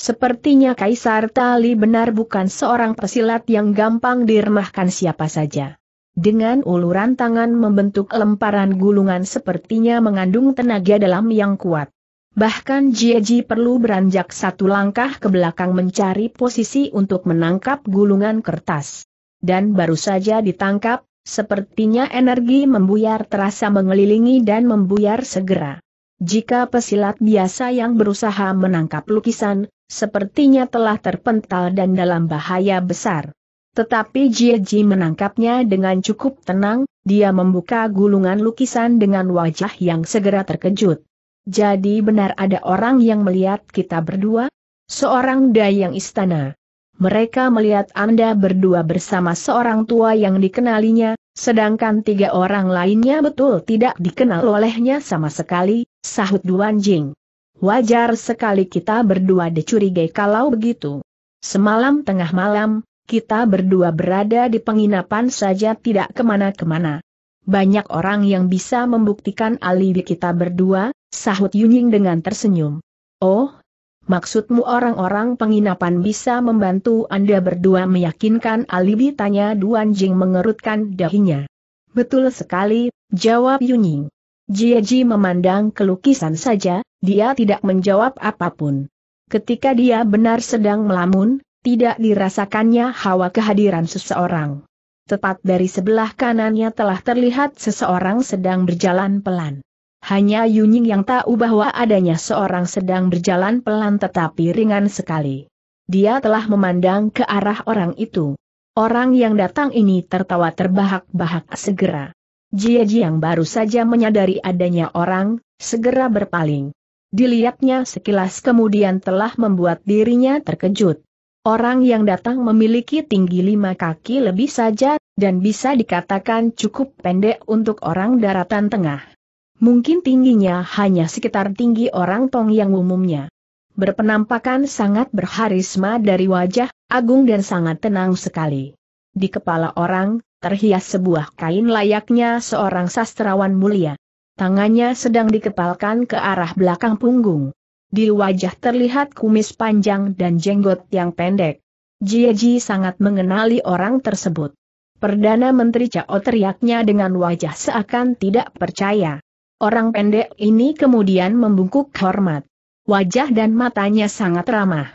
Sepertinya Kaisar Tali benar bukan seorang pesilat yang gampang diremahkan siapa saja. Dengan uluran tangan membentuk lemparan gulungan sepertinya mengandung tenaga dalam yang kuat. Bahkan Jieji perlu beranjak satu langkah ke belakang mencari posisi untuk menangkap gulungan kertas. Dan baru saja ditangkap, sepertinya energi membuyar terasa mengelilingi dan membuyar segera. Jika pesilat biasa yang berusaha menangkap lukisan, sepertinya telah terpental dan dalam bahaya besar. Tetapi Jieji menangkapnya dengan cukup tenang, dia membuka gulungan lukisan dengan wajah yang segera terkejut. Jadi benar ada orang yang melihat kita berdua? Seorang dayang istana. Mereka melihat Anda berdua bersama seorang tua yang dikenalinya, sedangkan tiga orang lainnya betul tidak dikenal olehnya sama sekali, sahut Duan Jing. Wajar sekali kita berdua dicurigai kalau begitu. Semalam tengah malam, kita berdua berada di penginapan saja tidak kemana-kemana. Banyak orang yang bisa membuktikan alibi kita berdua, Sahut Yunying dengan tersenyum. Oh, maksudmu orang-orang penginapan bisa membantu Anda berdua meyakinkan alibi tanya Duan Jing mengerutkan dahinya. Betul sekali, jawab Yunying. Jieji memandang kelukisan saja, dia tidak menjawab apapun. Ketika dia benar sedang melamun, tidak dirasakannya hawa kehadiran seseorang. Tepat dari sebelah kanannya telah terlihat seseorang sedang berjalan pelan. Hanya Yunying yang tahu bahwa adanya seorang sedang berjalan pelan tetapi ringan sekali. Dia telah memandang ke arah orang itu. Orang yang datang ini tertawa terbahak-bahak segera. Jia yang baru saja menyadari adanya orang, segera berpaling. Dilihatnya sekilas kemudian telah membuat dirinya terkejut. Orang yang datang memiliki tinggi lima kaki lebih saja, dan bisa dikatakan cukup pendek untuk orang daratan tengah. Mungkin tingginya hanya sekitar tinggi orang tong yang umumnya. Berpenampakan sangat berharisma dari wajah, agung dan sangat tenang sekali. Di kepala orang, terhias sebuah kain layaknya seorang sastrawan mulia. Tangannya sedang dikepalkan ke arah belakang punggung. Di wajah terlihat kumis panjang dan jenggot yang pendek. Jieji sangat mengenali orang tersebut. Perdana Menteri Cao teriaknya dengan wajah seakan tidak percaya. Orang pendek ini kemudian membungkuk hormat. Wajah dan matanya sangat ramah.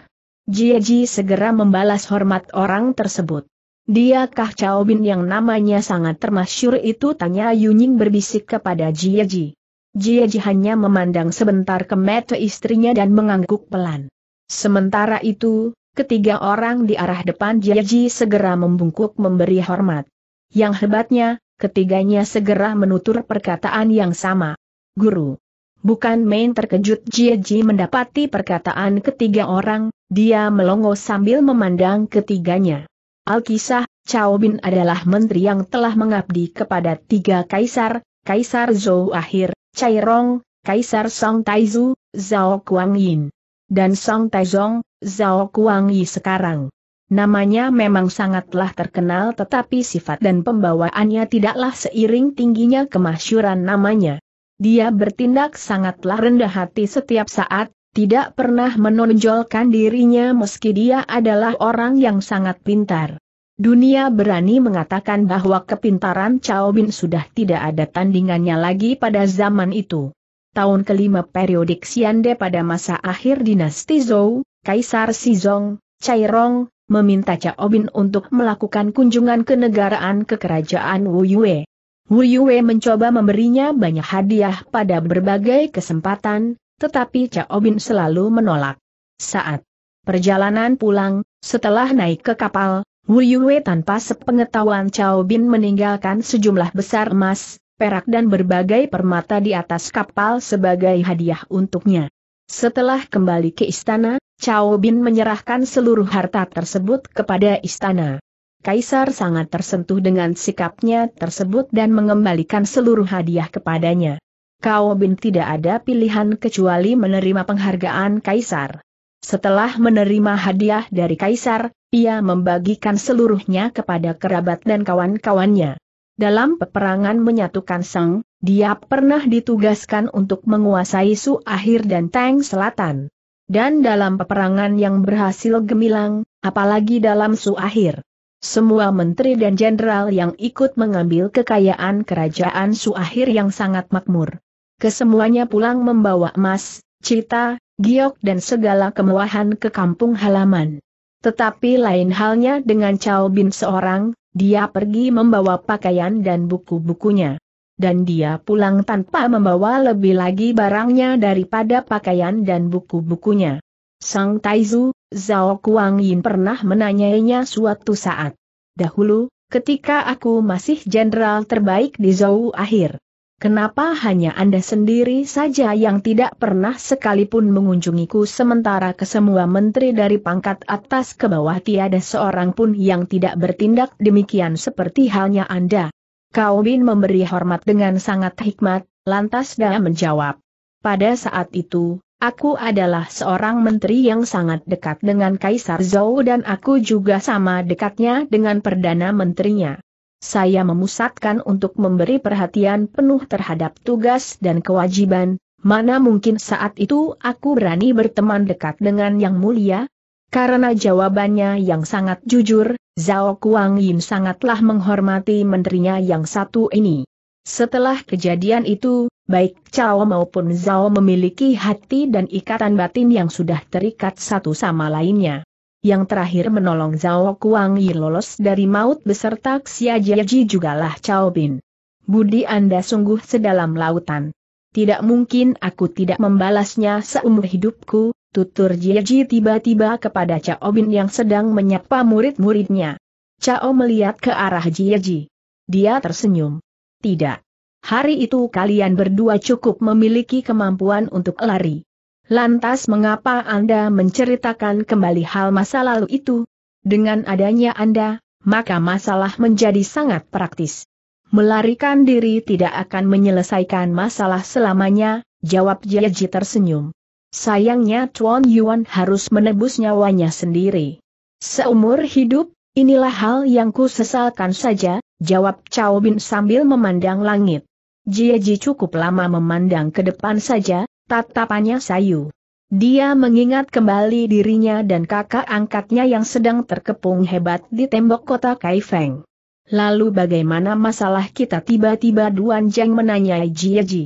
Jieji segera membalas hormat orang tersebut. Diakah Cao Bin yang namanya sangat termasyur itu tanya Yunying berbisik kepada Jieji. Jieji hanya memandang sebentar ke mata istrinya dan mengangguk pelan. Sementara itu, ketiga orang di arah depan Jieji segera membungkuk memberi hormat. Yang hebatnya, ketiganya segera menutur perkataan yang sama. Guru. Bukan main terkejut Jie Ji mendapati perkataan ketiga orang, dia melongo sambil memandang ketiganya. Alkisah, Chao Bin adalah menteri yang telah mengabdi kepada tiga kaisar, Kaisar Zhou Akhir, Rong, Kaisar Song Taizu, Zhao Kuang Yin. Dan Song Taizong, Zhao Kuang Yi sekarang. Namanya memang sangatlah terkenal tetapi sifat dan pembawaannya tidaklah seiring tingginya kemasyuran namanya. Dia bertindak sangatlah rendah hati setiap saat, tidak pernah menonjolkan dirinya meski dia adalah orang yang sangat pintar. Dunia berani mengatakan bahwa kepintaran Chao Bin sudah tidak ada tandingannya lagi pada zaman itu. Tahun kelima periodik Xiande pada masa akhir dinasti Zhou, Kaisar Sizong, Rong meminta Cao Bin untuk melakukan kunjungan kenegaraan ke kerajaan Wu Yue. Wu Yue mencoba memberinya banyak hadiah pada berbagai kesempatan, tetapi Cao Bin selalu menolak. Saat perjalanan pulang, setelah naik ke kapal, Wu Yue tanpa sepengetahuan Cao Bin meninggalkan sejumlah besar emas, perak dan berbagai permata di atas kapal sebagai hadiah untuknya. Setelah kembali ke istana, Cao Bin menyerahkan seluruh harta tersebut kepada istana. Kaisar sangat tersentuh dengan sikapnya tersebut dan mengembalikan seluruh hadiah kepadanya. Cao Bin tidak ada pilihan kecuali menerima penghargaan Kaisar. Setelah menerima hadiah dari Kaisar, ia membagikan seluruhnya kepada kerabat dan kawan-kawannya. Dalam peperangan menyatukan sang, dia pernah ditugaskan untuk menguasai Su Akhir dan Tang Selatan. Dan dalam peperangan yang berhasil gemilang, apalagi dalam Suahir. Semua menteri dan jenderal yang ikut mengambil kekayaan kerajaan Suahir yang sangat makmur. Kesemuanya pulang membawa emas, cita, giok dan segala kemewahan ke kampung halaman. Tetapi lain halnya dengan Chao Bin seorang, dia pergi membawa pakaian dan buku-bukunya dan dia pulang tanpa membawa lebih lagi barangnya daripada pakaian dan buku-bukunya. Sang Taizu, Zhao Kuang Yin pernah menanyainya suatu saat. Dahulu, ketika aku masih jenderal terbaik di Zhao, akhir. Kenapa hanya Anda sendiri saja yang tidak pernah sekalipun mengunjungiku sementara kesemua menteri dari pangkat atas ke bawah tiada seorang pun yang tidak bertindak demikian seperti halnya Anda? Kau memberi hormat dengan sangat hikmat, lantas dia menjawab. Pada saat itu, aku adalah seorang menteri yang sangat dekat dengan Kaisar Zhou dan aku juga sama dekatnya dengan Perdana Menterinya. Saya memusatkan untuk memberi perhatian penuh terhadap tugas dan kewajiban, mana mungkin saat itu aku berani berteman dekat dengan Yang Mulia, karena jawabannya yang sangat jujur, Zhao Kuang Yin sangatlah menghormati menterinya yang satu ini. Setelah kejadian itu, baik Cao maupun Zhao memiliki hati dan ikatan batin yang sudah terikat satu sama lainnya. Yang terakhir menolong Zhao Kuang Yin lolos dari maut beserta Xia Jieji jugalah Cao Bin. Budi Anda sungguh sedalam lautan. Tidak mungkin aku tidak membalasnya seumur hidupku, tutur Jieji tiba-tiba kepada Cao Bin yang sedang menyapa murid-muridnya. Cao melihat ke arah Jieji. Dia tersenyum. Tidak. Hari itu kalian berdua cukup memiliki kemampuan untuk lari. Lantas mengapa Anda menceritakan kembali hal masa lalu itu? Dengan adanya Anda, maka masalah menjadi sangat praktis. Melarikan diri tidak akan menyelesaikan masalah selamanya, jawab Jayaji tersenyum. Sayangnya Tuan Yuan harus menebus nyawanya sendiri. Seumur hidup, inilah hal yang ku sesalkan saja, jawab Chao Bin sambil memandang langit. Jie Ji cukup lama memandang ke depan saja, tatapannya sayu. Dia mengingat kembali dirinya dan kakak angkatnya yang sedang terkepung hebat di tembok kota Kaifeng. Lalu bagaimana masalah kita tiba-tiba Duan Jeng menanyai Jie Ji.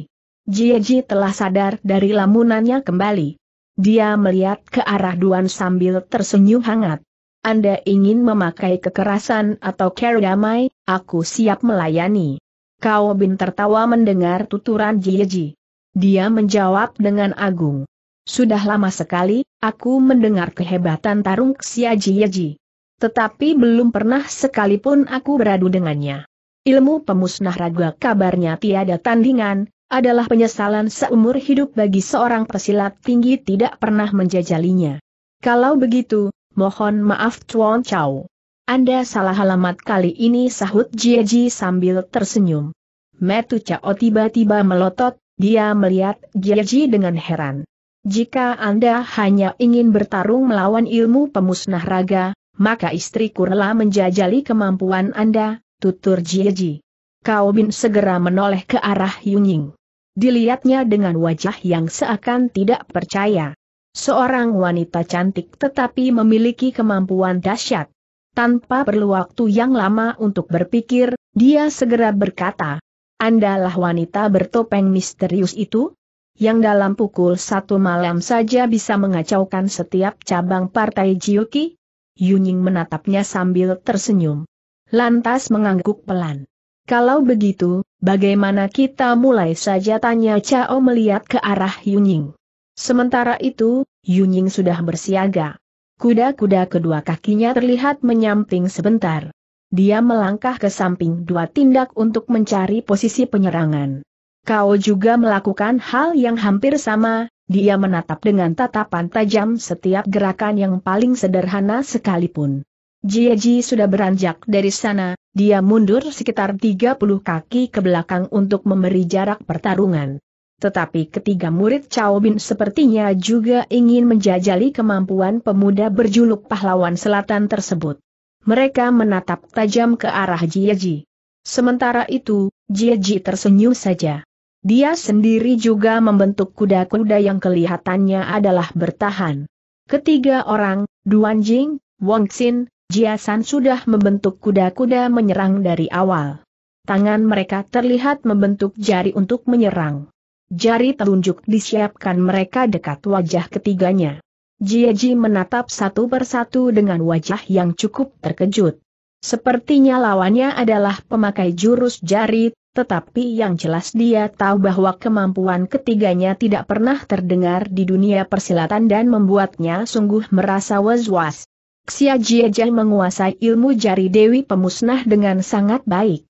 Jieji telah sadar dari lamunannya kembali. Dia melihat ke arah Duan sambil tersenyum hangat. Anda ingin memakai kekerasan atau care damai, aku siap melayani. Kau bin tertawa mendengar tuturan Jieji. Dia menjawab dengan agung. Sudah lama sekali, aku mendengar kehebatan tarung Xia Jieji. Tetapi belum pernah sekalipun aku beradu dengannya. Ilmu pemusnah raga kabarnya tiada tandingan, adalah penyesalan seumur hidup bagi seorang pesilat tinggi tidak pernah menjajalinya. Kalau begitu, mohon maaf Chuan Chao. Anda salah alamat kali ini sahut Jieji sambil tersenyum. Metu Chao tiba-tiba melotot, dia melihat Jieji dengan heran. Jika Anda hanya ingin bertarung melawan ilmu pemusnah raga, maka istri rela menjajali kemampuan Anda, tutur Jieji. Kao Bin segera menoleh ke arah Yunying dilihatnya dengan wajah yang seakan tidak percaya. Seorang wanita cantik tetapi memiliki kemampuan dahsyat. Tanpa perlu waktu yang lama untuk berpikir, dia segera berkata, Andalah wanita bertopeng misterius itu? Yang dalam pukul satu malam saja bisa mengacaukan setiap cabang partai Jiuki? Yuning menatapnya sambil tersenyum. Lantas mengangguk pelan. Kalau begitu, Bagaimana kita mulai saja tanya Cao melihat ke arah Yunying. Sementara itu, Yunying sudah bersiaga. Kuda-kuda kedua kakinya terlihat menyamping sebentar. Dia melangkah ke samping dua tindak untuk mencari posisi penyerangan. Kau juga melakukan hal yang hampir sama, dia menatap dengan tatapan tajam setiap gerakan yang paling sederhana sekalipun. Ji sudah beranjak dari sana, dia mundur sekitar 30 kaki ke belakang untuk memberi jarak pertarungan. Tetapi ketiga murid Chao Bin sepertinya juga ingin menjajali kemampuan pemuda berjuluk pahlawan selatan tersebut. Mereka menatap tajam ke arah Ji. Sementara itu, Ji tersenyum saja. Dia sendiri juga membentuk kuda-kuda yang kelihatannya adalah bertahan. Ketiga orang, Duan Jing, Wong Xin, Jiasan sudah membentuk kuda-kuda menyerang dari awal. Tangan mereka terlihat membentuk jari untuk menyerang. Jari telunjuk disiapkan mereka dekat wajah ketiganya. Jiaji menatap satu persatu dengan wajah yang cukup terkejut. Sepertinya lawannya adalah pemakai jurus jari, tetapi yang jelas dia tahu bahwa kemampuan ketiganya tidak pernah terdengar di dunia persilatan dan membuatnya sungguh merasa was-was. Xia Jieja menguasai ilmu jari Dewi Pemusnah dengan sangat baik.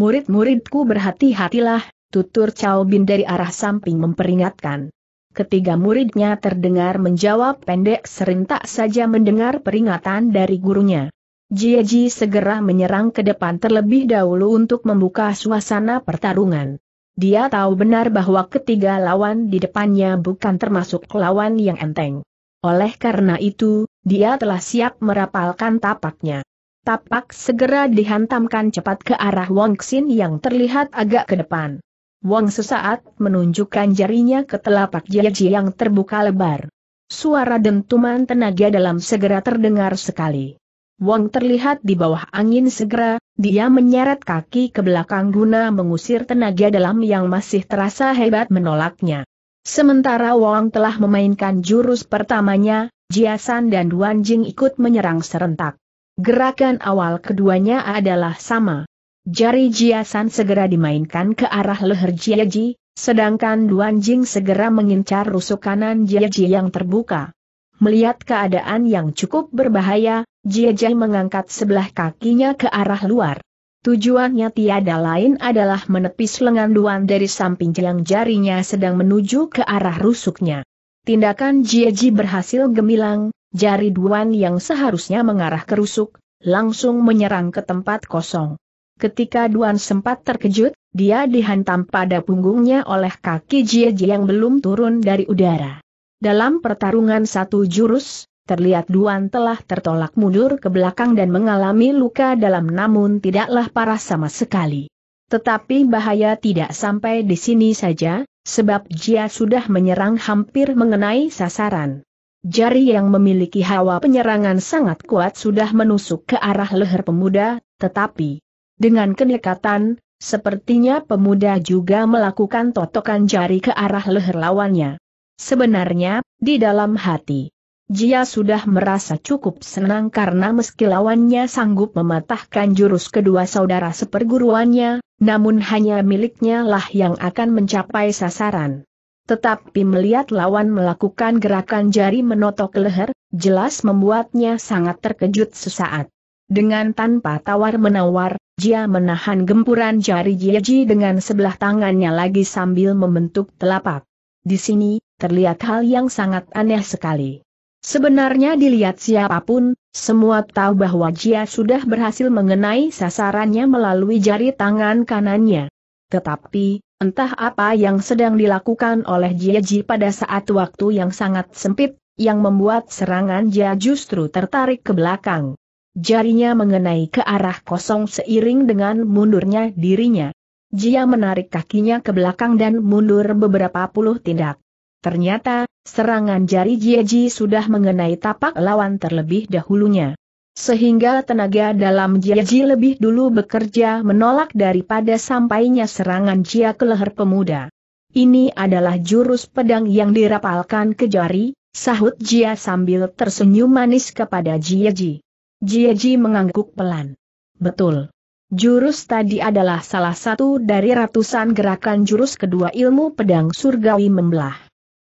Murid-muridku berhati-hatilah, tutur Cao Bin dari arah samping memperingatkan. Ketiga muridnya terdengar menjawab pendek serentak saja mendengar peringatan dari gurunya. Jieji segera menyerang ke depan terlebih dahulu untuk membuka suasana pertarungan. Dia tahu benar bahwa ketiga lawan di depannya bukan termasuk lawan yang enteng. Oleh karena itu, dia telah siap merapalkan tapaknya. Tapak segera dihantamkan cepat ke arah Wong Xin yang terlihat agak ke depan. Wong sesaat menunjukkan jarinya ke telapak Jiaji yang terbuka lebar. Suara dentuman tenaga dalam segera terdengar sekali. Wong terlihat di bawah angin segera, dia menyeret kaki ke belakang guna mengusir tenaga dalam yang masih terasa hebat menolaknya. Sementara Wong telah memainkan jurus pertamanya, Jiasan dan Jing ikut menyerang serentak. Gerakan awal keduanya adalah sama. Jari Jiasan segera dimainkan ke arah leher Jiaji, sedangkan Duanjing segera mengincar rusuk kanan Jiaji yang terbuka. Melihat keadaan yang cukup berbahaya, Jiaji mengangkat sebelah kakinya ke arah luar. Tujuannya tiada lain adalah menepis lengan Duan dari samping yang jarinya sedang menuju ke arah rusuknya. Tindakan Jieji berhasil gemilang, jari Duan yang seharusnya mengarah ke rusuk, langsung menyerang ke tempat kosong. Ketika Duan sempat terkejut, dia dihantam pada punggungnya oleh kaki Jieji yang belum turun dari udara. Dalam pertarungan satu jurus, terlihat Duan telah tertolak mundur ke belakang dan mengalami luka dalam namun tidaklah parah sama sekali. Tetapi bahaya tidak sampai di sini saja, Sebab dia sudah menyerang hampir mengenai sasaran. Jari yang memiliki hawa penyerangan sangat kuat sudah menusuk ke arah leher pemuda, tetapi dengan kedekatan, sepertinya pemuda juga melakukan totokan jari ke arah leher lawannya. Sebenarnya, di dalam hati Jia sudah merasa cukup senang karena meski lawannya sanggup mematahkan jurus kedua saudara seperguruannya, namun hanya miliknya lah yang akan mencapai sasaran. Tetapi melihat lawan melakukan gerakan jari menotok leher, jelas membuatnya sangat terkejut sesaat. Dengan tanpa tawar-menawar, Jia menahan gempuran jari Jieji dengan sebelah tangannya lagi sambil membentuk telapak. Di sini, terlihat hal yang sangat aneh sekali. Sebenarnya dilihat siapapun, semua tahu bahwa Jia sudah berhasil mengenai sasarannya melalui jari tangan kanannya. Tetapi, entah apa yang sedang dilakukan oleh Jia Ji pada saat waktu yang sangat sempit, yang membuat serangan Jia justru tertarik ke belakang. Jarinya mengenai ke arah kosong seiring dengan mundurnya dirinya. Jia menarik kakinya ke belakang dan mundur beberapa puluh tindak. Ternyata, serangan jari Jieji sudah mengenai tapak lawan terlebih dahulunya. Sehingga tenaga dalam Jieji lebih dulu bekerja menolak daripada sampainya serangan Jia ke leher pemuda. Ini adalah jurus pedang yang dirapalkan ke jari, sahut Jia sambil tersenyum manis kepada Jieji. Jieji mengangguk pelan. Betul. Jurus tadi adalah salah satu dari ratusan gerakan jurus kedua ilmu pedang surgawi membelah.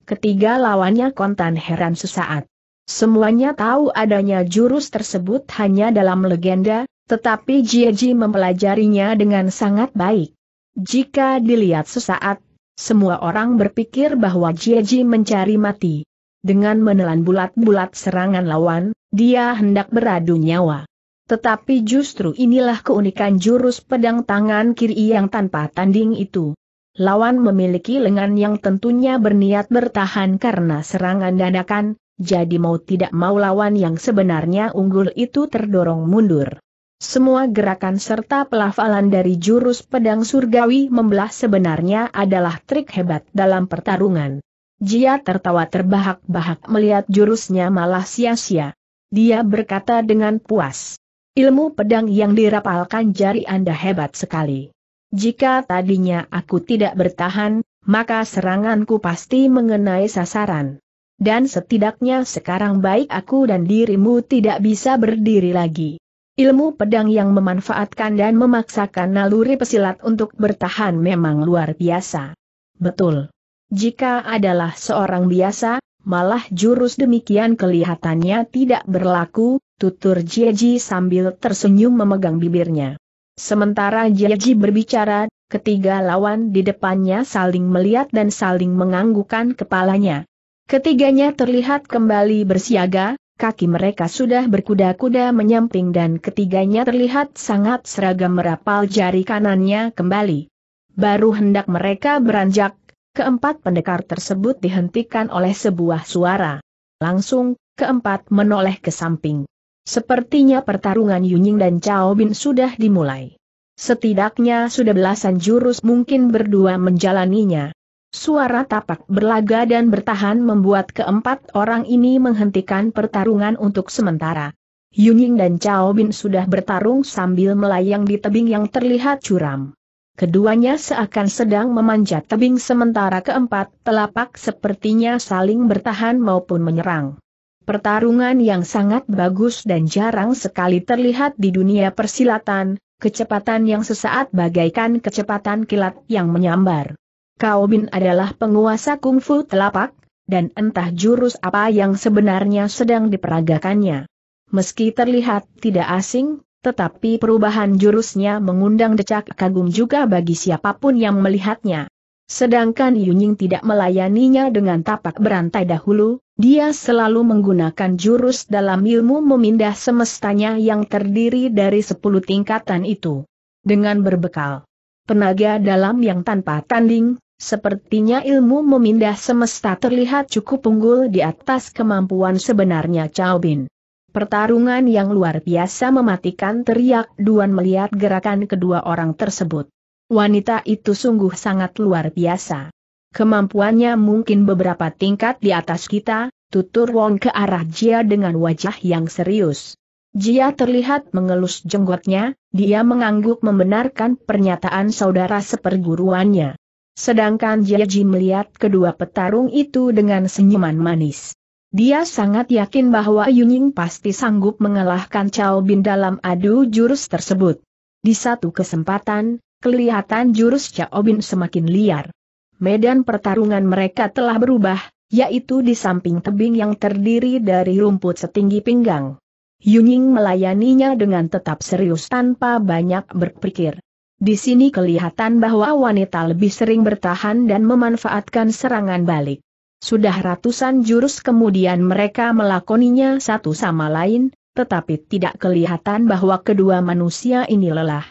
Ketiga lawannya kontan heran sesaat. Semuanya tahu adanya jurus tersebut hanya dalam legenda, tetapi Jieji mempelajarinya dengan sangat baik. Jika dilihat sesaat, semua orang berpikir bahwa Jieji mencari mati. Dengan menelan bulat-bulat serangan lawan, dia hendak beradu nyawa. Tetapi justru inilah keunikan jurus pedang tangan kiri yang tanpa tanding itu. Lawan memiliki lengan yang tentunya berniat bertahan karena serangan dadakan, jadi mau tidak mau lawan yang sebenarnya unggul itu terdorong mundur. Semua gerakan serta pelafalan dari jurus pedang surgawi membelah sebenarnya adalah trik hebat dalam pertarungan. Jia tertawa terbahak-bahak melihat jurusnya malah sia-sia. Dia berkata dengan puas. Ilmu pedang yang dirapalkan jari Anda hebat sekali. Jika tadinya aku tidak bertahan, maka seranganku pasti mengenai sasaran. Dan setidaknya sekarang baik aku dan dirimu tidak bisa berdiri lagi. Ilmu pedang yang memanfaatkan dan memaksakan naluri pesilat untuk bertahan memang luar biasa. Betul. Jika adalah seorang biasa, malah jurus demikian kelihatannya tidak berlaku, tutur Jieji sambil tersenyum memegang bibirnya. Sementara Jaji berbicara, ketiga lawan di depannya saling melihat dan saling menganggukkan kepalanya. Ketiganya terlihat kembali bersiaga, kaki mereka sudah berkuda-kuda menyamping dan ketiganya terlihat sangat seragam merapal jari kanannya kembali. Baru hendak mereka beranjak, keempat pendekar tersebut dihentikan oleh sebuah suara. Langsung, keempat menoleh ke samping. Sepertinya pertarungan Yunying dan Cao Bin sudah dimulai. Setidaknya sudah belasan jurus mungkin berdua menjalaninya. Suara tapak berlaga dan bertahan membuat keempat orang ini menghentikan pertarungan untuk sementara. Yunying dan Cao Bin sudah bertarung sambil melayang di tebing yang terlihat curam. Keduanya seakan sedang memanjat tebing sementara keempat telapak sepertinya saling bertahan maupun menyerang. Pertarungan yang sangat bagus dan jarang sekali terlihat di dunia persilatan, kecepatan yang sesaat bagaikan kecepatan kilat yang menyambar. Kao Bin adalah penguasa kungfu telapak, dan entah jurus apa yang sebenarnya sedang diperagakannya. Meski terlihat tidak asing, tetapi perubahan jurusnya mengundang decak kagum juga bagi siapapun yang melihatnya. Sedangkan Yunying tidak melayaninya dengan tapak berantai dahulu, dia selalu menggunakan jurus dalam ilmu memindah semestanya yang terdiri dari sepuluh tingkatan itu. Dengan berbekal penaga dalam yang tanpa tanding, sepertinya ilmu memindah semesta terlihat cukup unggul di atas kemampuan sebenarnya Cao Bin. Pertarungan yang luar biasa mematikan teriak Duan melihat gerakan kedua orang tersebut. Wanita itu sungguh sangat luar biasa. Kemampuannya mungkin beberapa tingkat di atas kita, tutur Wong ke arah Jia dengan wajah yang serius. Jia terlihat mengelus jenggotnya, dia mengangguk membenarkan pernyataan saudara seperguruannya. Sedangkan Jia Ji melihat kedua petarung itu dengan senyuman manis. Dia sangat yakin bahwa Yunying pasti sanggup mengalahkan Cao Bin dalam adu jurus tersebut. Di satu kesempatan, kelihatan jurus Cao Bin semakin liar. Medan pertarungan mereka telah berubah, yaitu di samping tebing yang terdiri dari rumput setinggi pinggang. Yunying melayaninya dengan tetap serius tanpa banyak berpikir. Di sini kelihatan bahwa wanita lebih sering bertahan dan memanfaatkan serangan balik. Sudah ratusan jurus kemudian mereka melakoninya satu sama lain, tetapi tidak kelihatan bahwa kedua manusia ini lelah.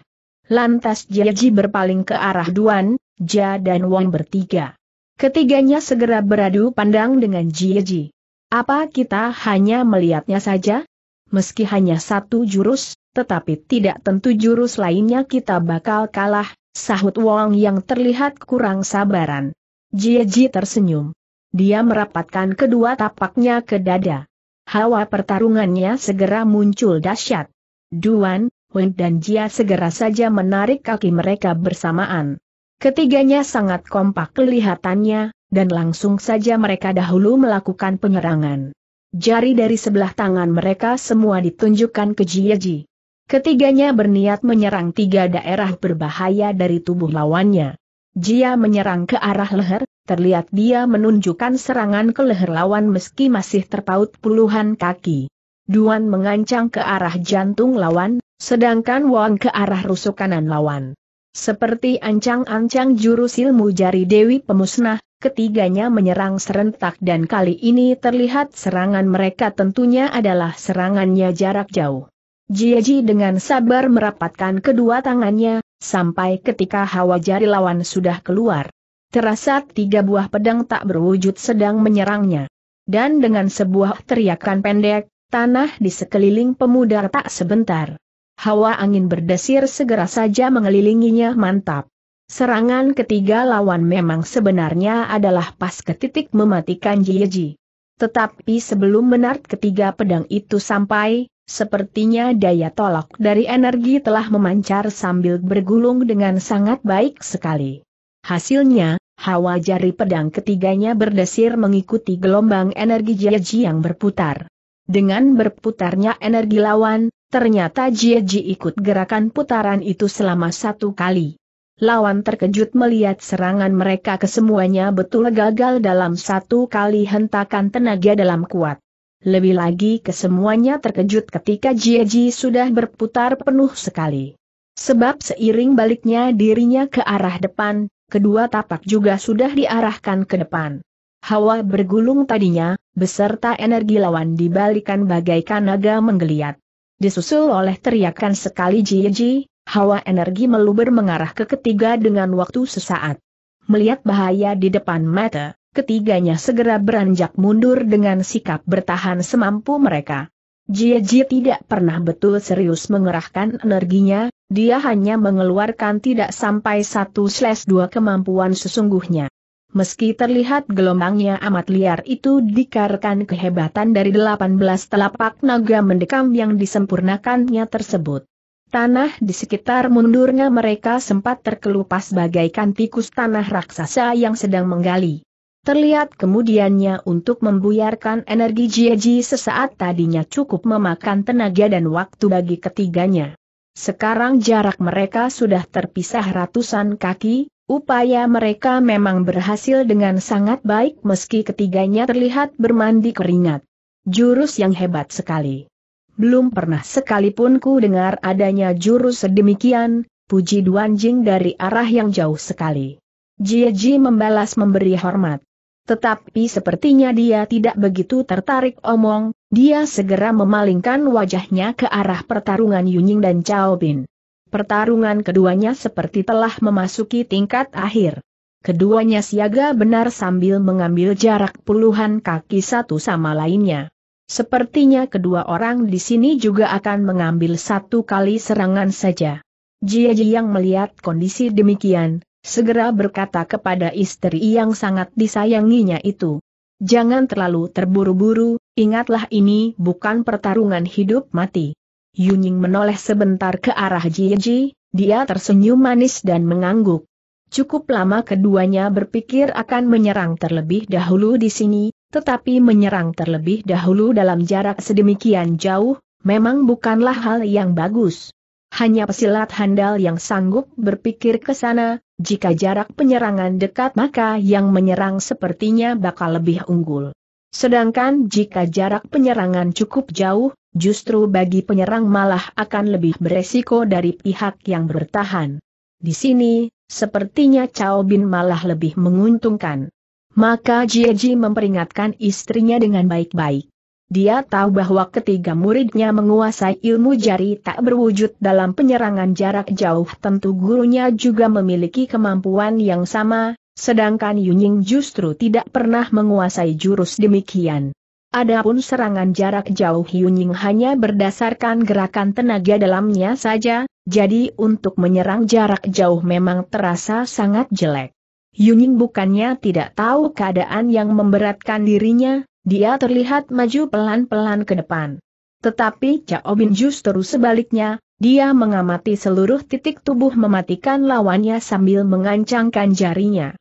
Lantas Jiaji berpaling ke arah Duan, Ja dan Wang bertiga. Ketiganya segera beradu pandang dengan Jiaji. Apa kita hanya melihatnya saja? Meski hanya satu jurus, tetapi tidak tentu jurus lainnya kita bakal kalah, sahut Wang yang terlihat kurang sabaran. Jiaji tersenyum. Dia merapatkan kedua tapaknya ke dada. Hawa pertarungannya segera muncul dahsyat. Duan, Wen dan Jia segera saja menarik kaki mereka bersamaan. Ketiganya sangat kompak kelihatannya, dan langsung saja mereka dahulu melakukan penyerangan. Jari dari sebelah tangan mereka semua ditunjukkan ke Jia Ji. Ketiganya berniat menyerang tiga daerah berbahaya dari tubuh lawannya. Jia menyerang ke arah leher, terlihat dia menunjukkan serangan ke leher lawan meski masih terpaut puluhan kaki. Duan mengancang ke arah jantung lawan, sedangkan Wang ke arah rusuk kanan lawan. Seperti ancang-ancang jurus ilmu jari Dewi Pemusnah, ketiganya menyerang serentak dan kali ini terlihat serangan mereka tentunya adalah serangannya jarak jauh. Jiaji dengan sabar merapatkan kedua tangannya, sampai ketika hawa jari lawan sudah keluar. Terasa tiga buah pedang tak berwujud sedang menyerangnya. Dan dengan sebuah teriakan pendek, Tanah di sekeliling pemuda tak sebentar. Hawa angin berdesir segera saja mengelilinginya mantap. Serangan ketiga lawan memang sebenarnya adalah pas ke titik mematikan Jieji. Tetapi sebelum menart ketiga pedang itu sampai, sepertinya daya tolak dari energi telah memancar sambil bergulung dengan sangat baik sekali. Hasilnya, hawa jari pedang ketiganya berdesir mengikuti gelombang energi Jieji yang berputar. Dengan berputarnya energi lawan, ternyata Jie Ji ikut gerakan putaran itu selama satu kali. Lawan terkejut melihat serangan mereka kesemuanya betul gagal dalam satu kali hentakan tenaga dalam kuat. Lebih lagi kesemuanya terkejut ketika Jie Ji sudah berputar penuh sekali. Sebab seiring baliknya dirinya ke arah depan, kedua tapak juga sudah diarahkan ke depan. Hawa bergulung tadinya, beserta energi lawan dibalikan bagaikan naga menggeliat. Disusul oleh teriakan sekali Jiji, hawa energi meluber mengarah ke ketiga dengan waktu sesaat. Melihat bahaya di depan mata, ketiganya segera beranjak mundur dengan sikap bertahan semampu mereka. Jiji tidak pernah betul serius mengerahkan energinya, dia hanya mengeluarkan tidak sampai satu slash dua kemampuan sesungguhnya. Meski terlihat gelombangnya amat liar itu dikarenakan kehebatan dari 18 telapak naga mendekam yang disempurnakannya tersebut. Tanah di sekitar mundurnya mereka sempat terkelupas bagaikan tikus tanah raksasa yang sedang menggali. Terlihat kemudiannya untuk membuyarkan energi Jieji sesaat tadinya cukup memakan tenaga dan waktu bagi ketiganya. Sekarang jarak mereka sudah terpisah ratusan kaki, Upaya mereka memang berhasil dengan sangat baik meski ketiganya terlihat bermandi keringat. Jurus yang hebat sekali. Belum pernah sekalipun ku dengar adanya jurus sedemikian, puji Duanjing dari arah yang jauh sekali. Ji membalas memberi hormat. Tetapi sepertinya dia tidak begitu tertarik omong, dia segera memalingkan wajahnya ke arah pertarungan Yunying dan Cao Bin pertarungan keduanya seperti telah memasuki tingkat akhir. Keduanya siaga benar sambil mengambil jarak puluhan kaki satu sama lainnya. Sepertinya kedua orang di sini juga akan mengambil satu kali serangan saja. Jia yang melihat kondisi demikian, segera berkata kepada istri yang sangat disayanginya itu. Jangan terlalu terburu-buru, ingatlah ini bukan pertarungan hidup mati. Yuning menoleh sebentar ke arah Jiji, dia tersenyum manis dan mengangguk. Cukup lama keduanya berpikir akan menyerang terlebih dahulu di sini, tetapi menyerang terlebih dahulu dalam jarak sedemikian jauh, memang bukanlah hal yang bagus. Hanya pesilat handal yang sanggup berpikir ke sana, jika jarak penyerangan dekat maka yang menyerang sepertinya bakal lebih unggul. Sedangkan jika jarak penyerangan cukup jauh, justru bagi penyerang malah akan lebih beresiko dari pihak yang bertahan. Di sini, sepertinya Cao Bin malah lebih menguntungkan. Maka Ji memperingatkan istrinya dengan baik-baik. Dia tahu bahwa ketiga muridnya menguasai ilmu jari tak berwujud dalam penyerangan jarak jauh tentu gurunya juga memiliki kemampuan yang sama, Sedangkan Yunying justru tidak pernah menguasai jurus demikian. Adapun serangan jarak jauh Yunying hanya berdasarkan gerakan tenaga dalamnya saja, jadi untuk menyerang jarak jauh memang terasa sangat jelek. Yunying bukannya tidak tahu keadaan yang memberatkan dirinya, dia terlihat maju pelan-pelan ke depan. Tetapi Cao Bin justru sebaliknya, dia mengamati seluruh titik tubuh mematikan lawannya sambil mengancangkan jarinya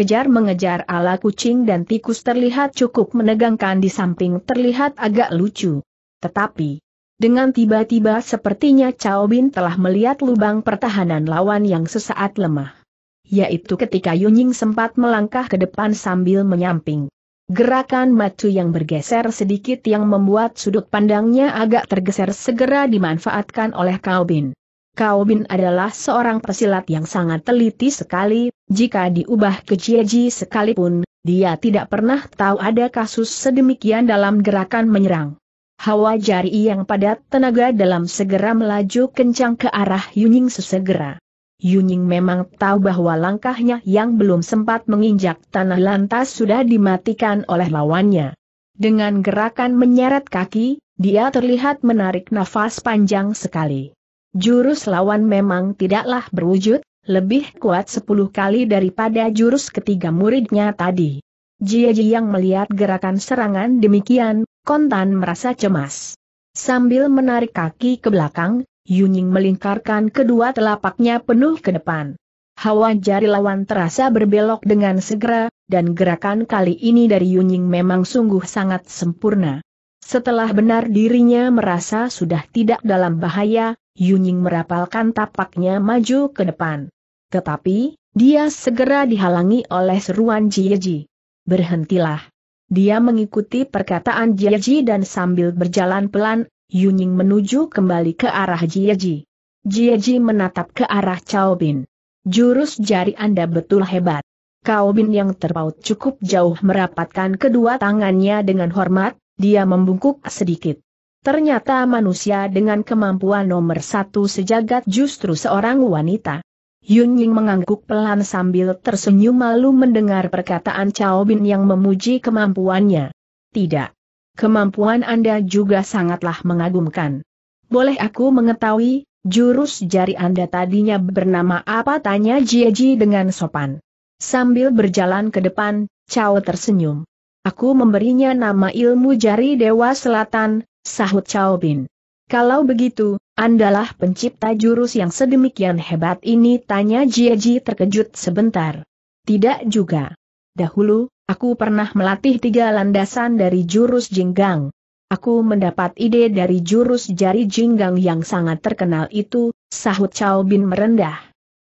kejar-mengejar ala kucing dan tikus terlihat cukup menegangkan di samping terlihat agak lucu. Tetapi, dengan tiba-tiba sepertinya Cao Bin telah melihat lubang pertahanan lawan yang sesaat lemah. Yaitu ketika Yunying sempat melangkah ke depan sambil menyamping. Gerakan Macu yang bergeser sedikit yang membuat sudut pandangnya agak tergeser segera dimanfaatkan oleh Kaobin. Kaobin adalah seorang pesilat yang sangat teliti sekali, jika diubah ke Cieji sekalipun, dia tidak pernah tahu ada kasus sedemikian dalam gerakan menyerang. Hawa jari yang padat tenaga dalam segera melaju kencang ke arah Yunying sesegera. Yunying memang tahu bahwa langkahnya yang belum sempat menginjak tanah lantas sudah dimatikan oleh lawannya. Dengan gerakan menyeret kaki, dia terlihat menarik nafas panjang sekali. Jurus lawan memang tidaklah berwujud, lebih kuat sepuluh kali daripada jurus ketiga muridnya tadi. Jiaji yang melihat gerakan serangan demikian, kontan merasa cemas. Sambil menarik kaki ke belakang, Yuning melingkarkan kedua telapaknya penuh ke depan. Hawa jari lawan terasa berbelok dengan segera, dan gerakan kali ini dari Yuning memang sungguh sangat sempurna. Setelah benar dirinya merasa sudah tidak dalam bahaya, Yuning merapalkan tapaknya maju ke depan. Tetapi, dia segera dihalangi oleh seruan Jieji. Berhentilah. Dia mengikuti perkataan Jieji dan sambil berjalan pelan, Yuning menuju kembali ke arah Jieji. Jieji menatap ke arah Cao Bin. Jurus jari Anda betul hebat. Cao Bin yang terpaut cukup jauh merapatkan kedua tangannya dengan hormat, dia membungkuk sedikit. Ternyata manusia dengan kemampuan nomor satu sejagat justru seorang wanita. Yun Ying mengangguk pelan sambil tersenyum malu mendengar perkataan Cao Bin yang memuji kemampuannya. Tidak. Kemampuan Anda juga sangatlah mengagumkan. Boleh aku mengetahui, jurus jari Anda tadinya bernama apa tanya Ji dengan sopan. Sambil berjalan ke depan, Cao tersenyum. Aku memberinya nama ilmu jari Dewa Selatan, sahut Chao Bin. Kalau begitu, andalah pencipta jurus yang sedemikian hebat ini tanya Ji terkejut sebentar. Tidak juga. Dahulu, aku pernah melatih tiga landasan dari jurus jinggang. Aku mendapat ide dari jurus jari jinggang yang sangat terkenal itu, sahut Chao Bin merendah.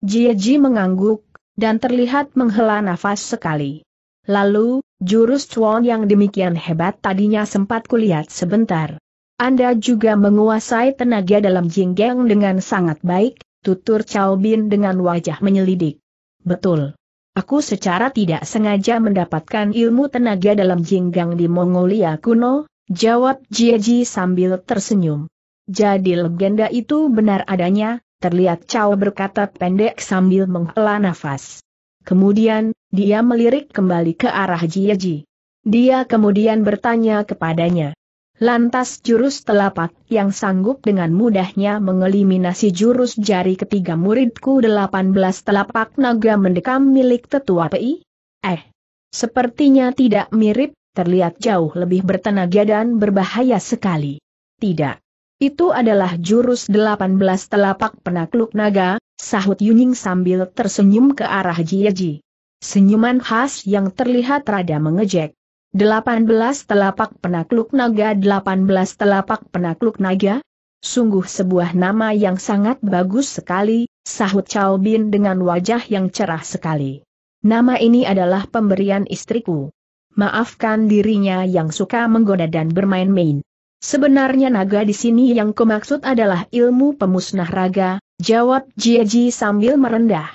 Ji mengangguk, dan terlihat menghela nafas sekali. Lalu, Jurus Chuan yang demikian hebat tadinya sempat kulihat sebentar. Anda juga menguasai tenaga dalam jinggeng dengan sangat baik, tutur Chao Bin dengan wajah menyelidik. Betul. Aku secara tidak sengaja mendapatkan ilmu tenaga dalam jinggang di Mongolia kuno, jawab Jieji Ji sambil tersenyum. Jadi legenda itu benar adanya, terlihat Chao berkata pendek sambil menghela nafas. Kemudian, dia melirik kembali ke arah Jieji. Dia kemudian bertanya kepadanya. Lantas jurus telapak yang sanggup dengan mudahnya mengeliminasi jurus jari ketiga muridku 18 telapak naga mendekam milik tetua PI? Eh, sepertinya tidak mirip, terlihat jauh lebih bertenaga dan berbahaya sekali. Tidak. Itu adalah jurus 18 telapak penakluk naga, sahut Yuning sambil tersenyum ke arah Jieji. Senyuman khas yang terlihat rada mengejek. 18 telapak penakluk naga 18 telapak penakluk naga? Sungguh sebuah nama yang sangat bagus sekali, sahut Chao Bin dengan wajah yang cerah sekali. Nama ini adalah pemberian istriku. Maafkan dirinya yang suka menggoda dan bermain-main. Sebenarnya naga di sini yang kumaksud adalah ilmu pemusnah raga, jawab Jieji sambil merendah.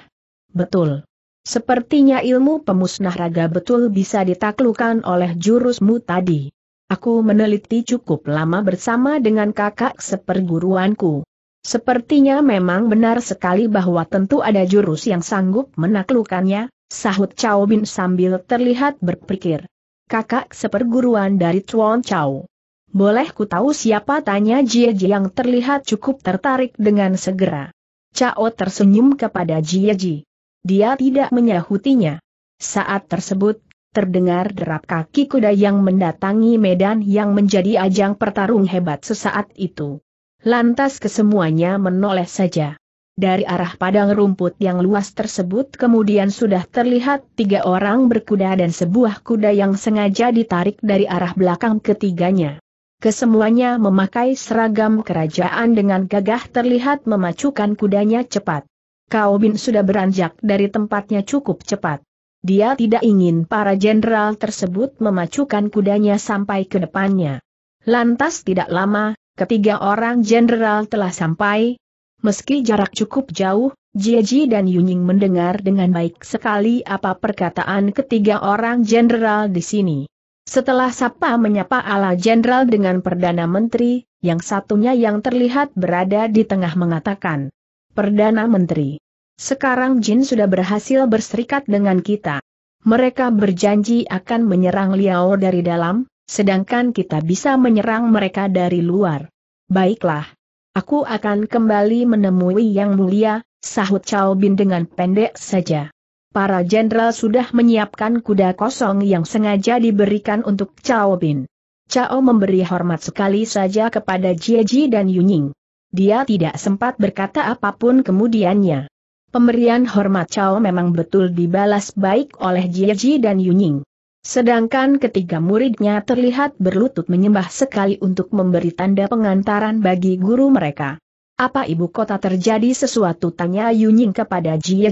Betul. Sepertinya ilmu pemusnah raga betul bisa ditaklukan oleh jurusmu tadi. Aku meneliti cukup lama bersama dengan kakak seperguruanku. Sepertinya memang benar sekali bahwa tentu ada jurus yang sanggup menaklukkannya, sahut Cao Bin sambil terlihat berpikir. Kakak seperguruan dari Tuan Cao. Boleh ku tahu siapa tanya Jie Ji yang terlihat cukup tertarik dengan segera. Cao tersenyum kepada Jie Ji. Dia tidak menyahutinya. Saat tersebut, terdengar derap kaki kuda yang mendatangi medan yang menjadi ajang pertarung hebat sesaat itu. Lantas kesemuanya menoleh saja. Dari arah padang rumput yang luas tersebut kemudian sudah terlihat tiga orang berkuda dan sebuah kuda yang sengaja ditarik dari arah belakang ketiganya. Kesemuanya memakai seragam kerajaan dengan gagah terlihat memacukan kudanya cepat. Kau Bin sudah beranjak dari tempatnya cukup cepat. Dia tidak ingin para jenderal tersebut memacukan kudanya sampai ke depannya. Lantas tidak lama, ketiga orang jenderal telah sampai. Meski jarak cukup jauh, Jieji dan Yunying mendengar dengan baik sekali apa perkataan ketiga orang jenderal di sini. Setelah Sapa menyapa ala jenderal dengan Perdana Menteri, yang satunya yang terlihat berada di tengah mengatakan, Perdana Menteri, sekarang Jin sudah berhasil berserikat dengan kita. Mereka berjanji akan menyerang Liao dari dalam, sedangkan kita bisa menyerang mereka dari luar. Baiklah. Aku akan kembali menemui Yang Mulia, sahut Chao Bin dengan pendek saja para jenderal sudah menyiapkan kuda kosong yang sengaja diberikan untuk Cao Bin. Cao memberi hormat sekali saja kepada Ji dan Yuning. Dia tidak sempat berkata apapun kemudiannya. Pemberian hormat Cao memang betul dibalas baik oleh Ji dan Yuning. Sedangkan ketiga muridnya terlihat berlutut menyembah sekali untuk memberi tanda pengantaran bagi guru mereka. Apa ibu kota terjadi sesuatu tanya Yuning kepada Ji?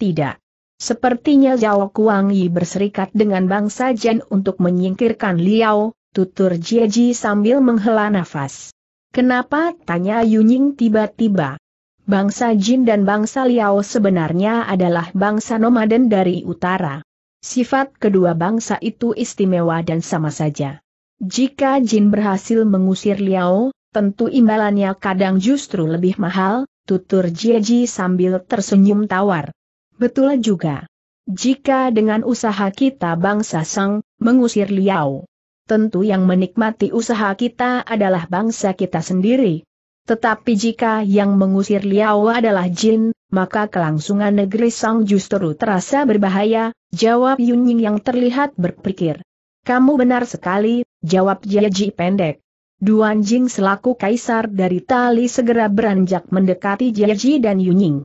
Tidak. Sepertinya Zhao Kuangyi berserikat dengan bangsa Jen untuk menyingkirkan Liao, tutur Ji sambil menghela nafas. Kenapa? tanya Yunying tiba-tiba. Bangsa Jin dan bangsa Liao sebenarnya adalah bangsa nomaden dari utara. Sifat kedua bangsa itu istimewa dan sama saja. Jika Jin berhasil mengusir Liao, tentu imbalannya kadang justru lebih mahal, tutur Ji sambil tersenyum tawar. Betul juga. Jika dengan usaha kita bangsa Sang, mengusir Liao. Tentu yang menikmati usaha kita adalah bangsa kita sendiri. Tetapi jika yang mengusir Liao adalah jin, maka kelangsungan negeri Sang justru terasa berbahaya, jawab Yunying yang terlihat berpikir. Kamu benar sekali, jawab Jiaji pendek. Duan Jing selaku kaisar dari Tali segera beranjak mendekati Jiaji dan Yunying.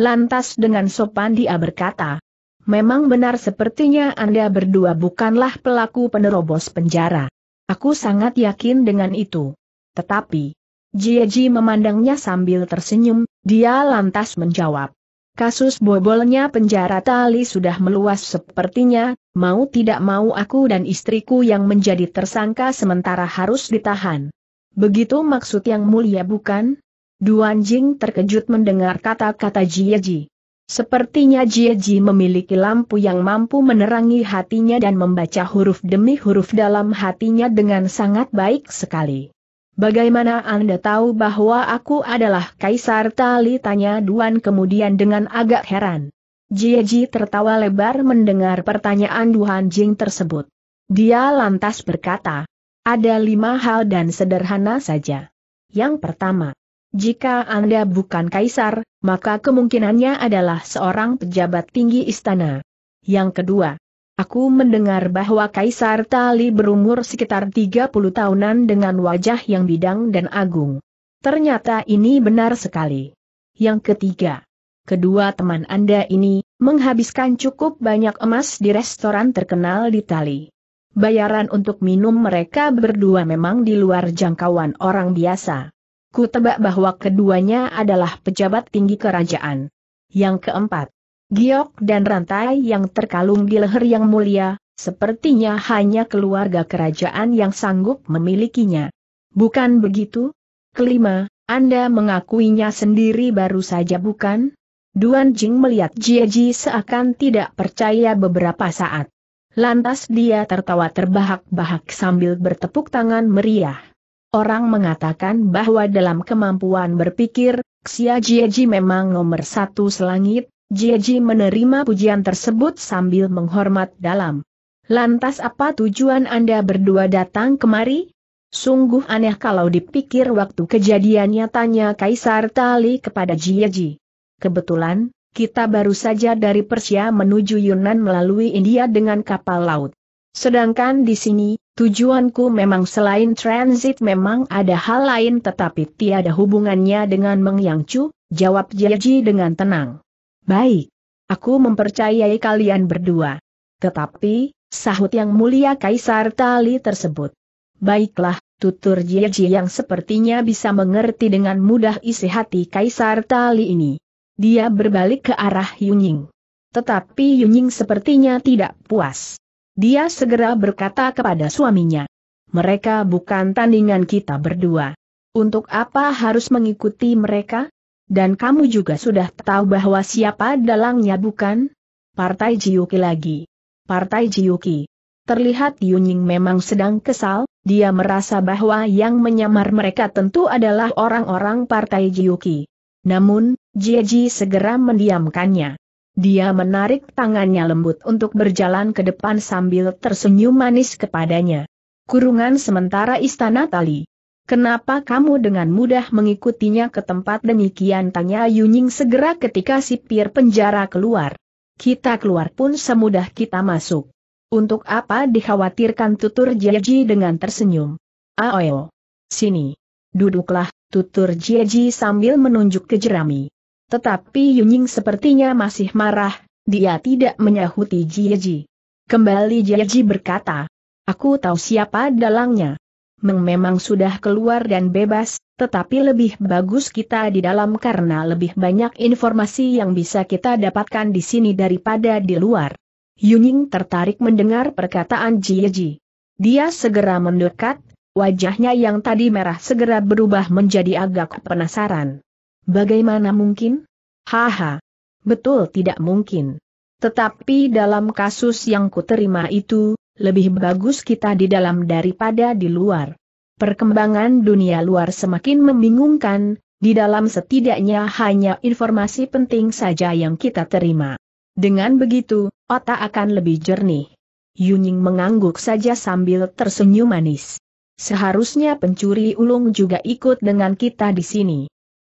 Lantas dengan sopan dia berkata, Memang benar sepertinya Anda berdua bukanlah pelaku penerobos penjara. Aku sangat yakin dengan itu. Tetapi, Jieji memandangnya sambil tersenyum, dia lantas menjawab. Kasus bobolnya penjara tali sudah meluas sepertinya, mau tidak mau aku dan istriku yang menjadi tersangka sementara harus ditahan. Begitu maksud yang mulia bukan? Duan Jing terkejut mendengar kata-kata Jie Ji. Sepertinya Jie Ji memiliki lampu yang mampu menerangi hatinya dan membaca huruf demi huruf dalam hatinya dengan sangat baik sekali. Bagaimana Anda tahu bahwa aku adalah Kaisar Tali? Tanya Duan kemudian dengan agak heran. Jie Ji tertawa lebar mendengar pertanyaan Duan Jing tersebut. Dia lantas berkata, ada lima hal dan sederhana saja. Yang pertama, jika Anda bukan kaisar, maka kemungkinannya adalah seorang pejabat tinggi istana. Yang kedua, aku mendengar bahwa Kaisar Tali berumur sekitar 30 tahunan dengan wajah yang bidang dan agung. Ternyata ini benar sekali. Yang ketiga, kedua teman Anda ini menghabiskan cukup banyak emas di restoran terkenal di Tali. Bayaran untuk minum mereka berdua memang di luar jangkauan orang biasa. Ku tebak bahwa keduanya adalah pejabat tinggi kerajaan. Yang keempat, giok dan rantai yang terkalung di leher yang mulia, sepertinya hanya keluarga kerajaan yang sanggup memilikinya. Bukan begitu? Kelima, Anda mengakuinya sendiri baru saja bukan? Duan Jing melihat Jie Ji seakan tidak percaya beberapa saat. Lantas dia tertawa terbahak-bahak sambil bertepuk tangan meriah. Orang mengatakan bahwa dalam kemampuan berpikir, Xia Jieji memang nomor satu selangit, Jieji menerima pujian tersebut sambil menghormat dalam. Lantas apa tujuan Anda berdua datang kemari? Sungguh aneh kalau dipikir waktu kejadiannya tanya Kaisar Tali kepada Jieji. Kebetulan, kita baru saja dari Persia menuju Yunan melalui India dengan kapal laut. Sedangkan di sini, Tujuanku memang selain transit memang ada hal lain tetapi tiada hubungannya dengan Meng Yang Chu, jawab Jaji dengan tenang. Baik. Aku mempercayai kalian berdua. Tetapi, sahut yang mulia Kaisar Tali tersebut. Baiklah, tutur Jaji yang sepertinya bisa mengerti dengan mudah isi hati Kaisar Tali ini. Dia berbalik ke arah Yunying. Tetapi Yunying sepertinya tidak puas. Dia segera berkata kepada suaminya. Mereka bukan tandingan kita berdua. Untuk apa harus mengikuti mereka? Dan kamu juga sudah tahu bahwa siapa dalangnya bukan? Partai Jiuki lagi. Partai Jiuki. Terlihat Yunying memang sedang kesal, dia merasa bahwa yang menyamar mereka tentu adalah orang-orang Partai Jiuki. Namun, Jieji segera mendiamkannya. Dia menarik tangannya lembut untuk berjalan ke depan sambil tersenyum manis kepadanya. Kurungan sementara istana tali. Kenapa kamu dengan mudah mengikutinya ke tempat demikian? Tanya Yunying segera ketika sipir penjara keluar. Kita keluar pun semudah kita masuk. Untuk apa dikhawatirkan tutur Jeji dengan tersenyum? Aoyo. Sini. Duduklah, tutur Jeji sambil menunjuk ke jerami. Tetapi Yunying sepertinya masih marah, dia tidak menyahuti Jieji. Kembali Jieji berkata, Aku tahu siapa dalangnya. Meng memang sudah keluar dan bebas, tetapi lebih bagus kita di dalam karena lebih banyak informasi yang bisa kita dapatkan di sini daripada di luar. Yunying tertarik mendengar perkataan Jieji. Dia segera mendekat, wajahnya yang tadi merah segera berubah menjadi agak penasaran. Bagaimana mungkin? Haha. Betul tidak mungkin. Tetapi dalam kasus yang kuterima itu, lebih bagus kita di dalam daripada di luar. Perkembangan dunia luar semakin membingungkan, di dalam setidaknya hanya informasi penting saja yang kita terima. Dengan begitu, otak akan lebih jernih. Yuning mengangguk saja sambil tersenyum manis. Seharusnya pencuri ulung juga ikut dengan kita di sini.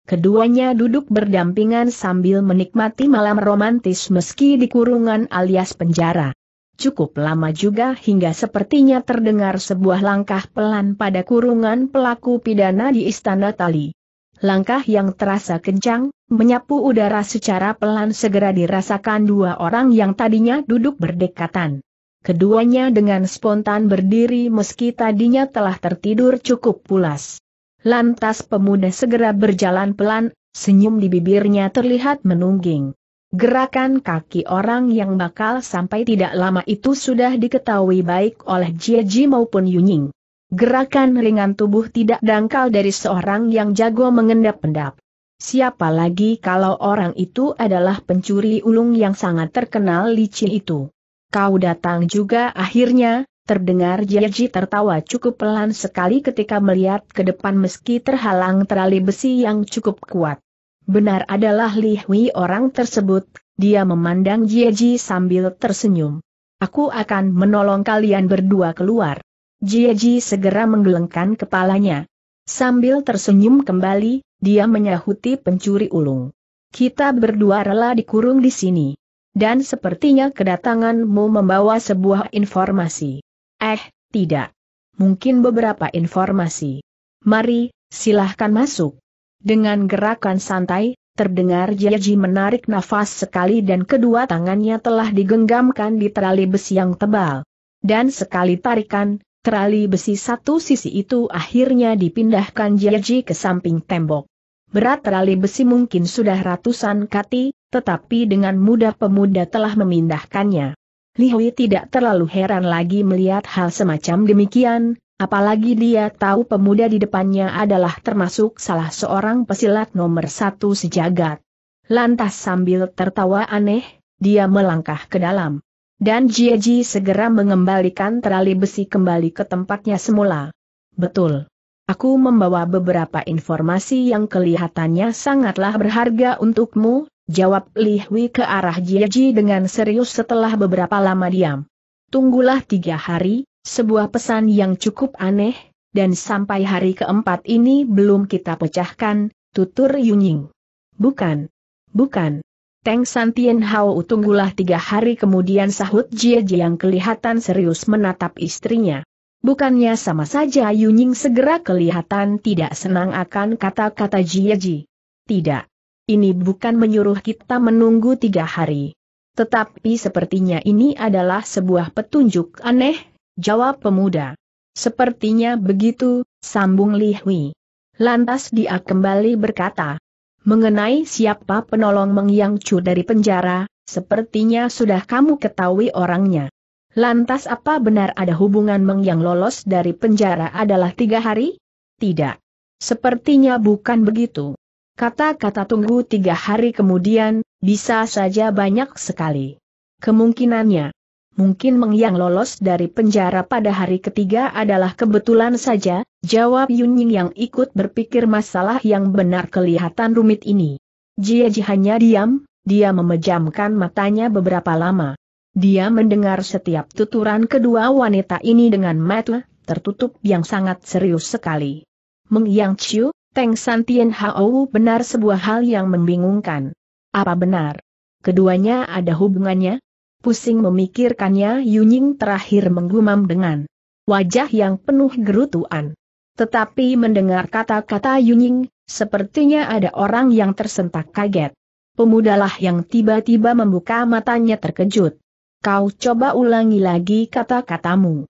Keduanya duduk berdampingan sambil menikmati malam romantis meski di kurungan alias penjara. Cukup lama juga hingga sepertinya terdengar sebuah langkah pelan pada kurungan pelaku pidana di Istana Tali. Langkah yang terasa kencang, menyapu udara secara pelan segera dirasakan dua orang yang tadinya duduk berdekatan. Keduanya dengan spontan berdiri meski tadinya telah tertidur cukup pulas. Lantas pemuda segera berjalan pelan, senyum di bibirnya terlihat menungging. Gerakan kaki orang yang bakal sampai tidak lama itu sudah diketahui baik oleh Ji maupun Yunying. Gerakan ringan tubuh tidak dangkal dari seorang yang jago mengendap-endap. Siapa lagi kalau orang itu adalah pencuri ulung yang sangat terkenal licin itu. Kau datang juga akhirnya, Terdengar Jiaji tertawa cukup pelan sekali ketika melihat ke depan meski terhalang terali besi yang cukup kuat. Benar adalah Li Hui orang tersebut, dia memandang Jiaji sambil tersenyum. Aku akan menolong kalian berdua keluar. Jiaji segera menggelengkan kepalanya. Sambil tersenyum kembali, dia menyahuti pencuri ulung. Kita berdua rela dikurung di sini. Dan sepertinya kedatanganmu membawa sebuah informasi. Eh, tidak. Mungkin beberapa informasi. Mari, silahkan masuk. Dengan gerakan santai, terdengar Jiaji menarik nafas sekali dan kedua tangannya telah digenggamkan di terali besi yang tebal. Dan sekali tarikan, terali besi satu sisi itu akhirnya dipindahkan Jiaji ke samping tembok. Berat terali besi mungkin sudah ratusan kati, tetapi dengan mudah pemuda telah memindahkannya. Li Hui tidak terlalu heran lagi melihat hal semacam demikian, apalagi dia tahu pemuda di depannya adalah termasuk salah seorang pesilat nomor satu sejagat. Lantas sambil tertawa aneh, dia melangkah ke dalam. Dan Ji segera mengembalikan terali besi kembali ke tempatnya semula. Betul. Aku membawa beberapa informasi yang kelihatannya sangatlah berharga untukmu, Jawab Li Hui ke arah Ji dengan serius setelah beberapa lama diam. Tunggulah tiga hari, sebuah pesan yang cukup aneh, dan sampai hari keempat ini belum kita pecahkan, tutur Yunying. Bukan. Bukan. Teng San Tien Hao tunggulah tiga hari kemudian sahut Ji yang kelihatan serius menatap istrinya. Bukannya sama saja Yunying segera kelihatan tidak senang akan kata-kata Ji. Tidak. Ini bukan menyuruh kita menunggu tiga hari. Tetapi sepertinya ini adalah sebuah petunjuk aneh, jawab pemuda. Sepertinya begitu, sambung Li Hui. Lantas dia kembali berkata, mengenai siapa penolong Meng Yang Chu dari penjara, sepertinya sudah kamu ketahui orangnya. Lantas apa benar ada hubungan Meng Yang lolos dari penjara adalah tiga hari? Tidak. Sepertinya bukan begitu. Kata-kata tunggu tiga hari kemudian, bisa saja banyak sekali. Kemungkinannya, mungkin Mengyang lolos dari penjara pada hari ketiga adalah kebetulan saja, jawab Yunying yang ikut berpikir masalah yang benar kelihatan rumit ini. Jia hanya diam, dia memejamkan matanya beberapa lama. Dia mendengar setiap tuturan kedua wanita ini dengan mata tertutup yang sangat serius sekali. Mengyang Chiu, Teng San Tien Hao benar sebuah hal yang membingungkan. Apa benar? Keduanya ada hubungannya? Pusing memikirkannya Yunying terakhir menggumam dengan wajah yang penuh gerutuan. Tetapi mendengar kata-kata Yunying, sepertinya ada orang yang tersentak kaget. Pemudalah yang tiba-tiba membuka matanya terkejut. Kau coba ulangi lagi kata-katamu.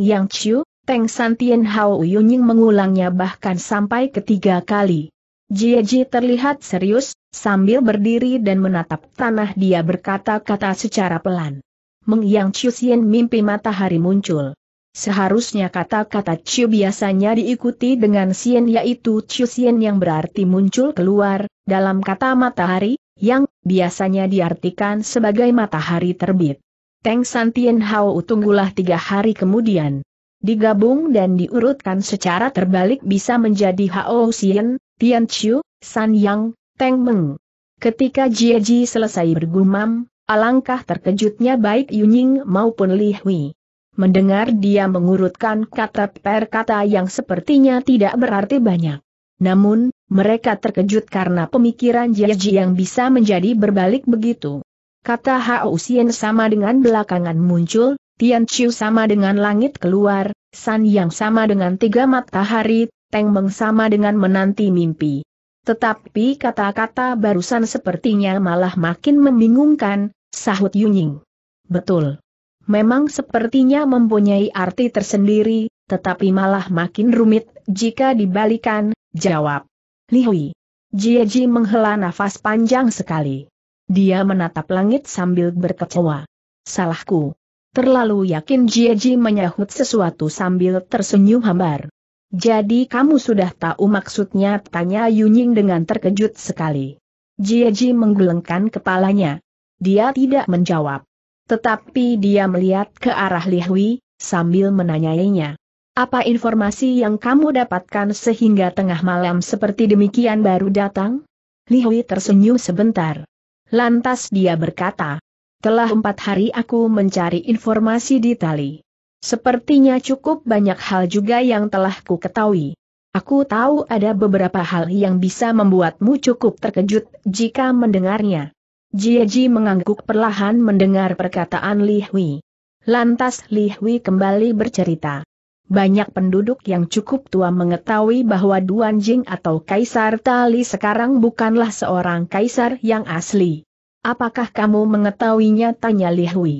Yang Chiu, Teng San Tien Hao Yunying mengulangnya bahkan sampai ketiga kali. Jie Ji terlihat serius, sambil berdiri dan menatap tanah dia berkata-kata secara pelan. Yang Chiu Xian mimpi matahari muncul. Seharusnya kata-kata Chiu biasanya diikuti dengan Xian yaitu Chiu Xian yang berarti muncul keluar, dalam kata matahari, yang biasanya diartikan sebagai matahari terbit. Teng San Tien Hao tunggulah tiga hari kemudian digabung dan diurutkan secara terbalik bisa menjadi Hao Xian, Tian Chiu, San Yang, Teng Meng. Ketika Jie Ji selesai bergumam, alangkah terkejutnya baik Yunying maupun Li Hui. Mendengar dia mengurutkan kata per kata yang sepertinya tidak berarti banyak. Namun, mereka terkejut karena pemikiran Jie Ji yang bisa menjadi berbalik begitu. Kata Hao Xian sama dengan belakangan muncul, Tian Chiu sama dengan langit keluar, San Yang sama dengan tiga matahari, Teng Meng sama dengan menanti mimpi. Tetapi kata-kata barusan sepertinya malah makin membingungkan, sahut Yunying. Betul. Memang sepertinya mempunyai arti tersendiri, tetapi malah makin rumit, jika dibalikan, jawab. Li Hui. Jia Jieji menghela nafas panjang sekali. Dia menatap langit sambil berkecewa. Salahku. Terlalu yakin Jieji menyahut sesuatu sambil tersenyum hambar. Jadi kamu sudah tahu maksudnya tanya Yunying dengan terkejut sekali. Jieji menggelengkan kepalanya. Dia tidak menjawab. Tetapi dia melihat ke arah Li Hui, sambil menanyainya. Apa informasi yang kamu dapatkan sehingga tengah malam seperti demikian baru datang? Li Hui tersenyum sebentar. Lantas dia berkata, telah empat hari aku mencari informasi di tali. Sepertinya cukup banyak hal juga yang telah ku ketahui. Aku tahu ada beberapa hal yang bisa membuatmu cukup terkejut jika mendengarnya. Jieji mengangguk perlahan mendengar perkataan Li Hui. Lantas Li Hui kembali bercerita. Banyak penduduk yang cukup tua mengetahui bahwa Duan Jing atau Kaisar Tali sekarang bukanlah seorang kaisar yang asli. Apakah kamu mengetahuinya? Tanya Li Hui.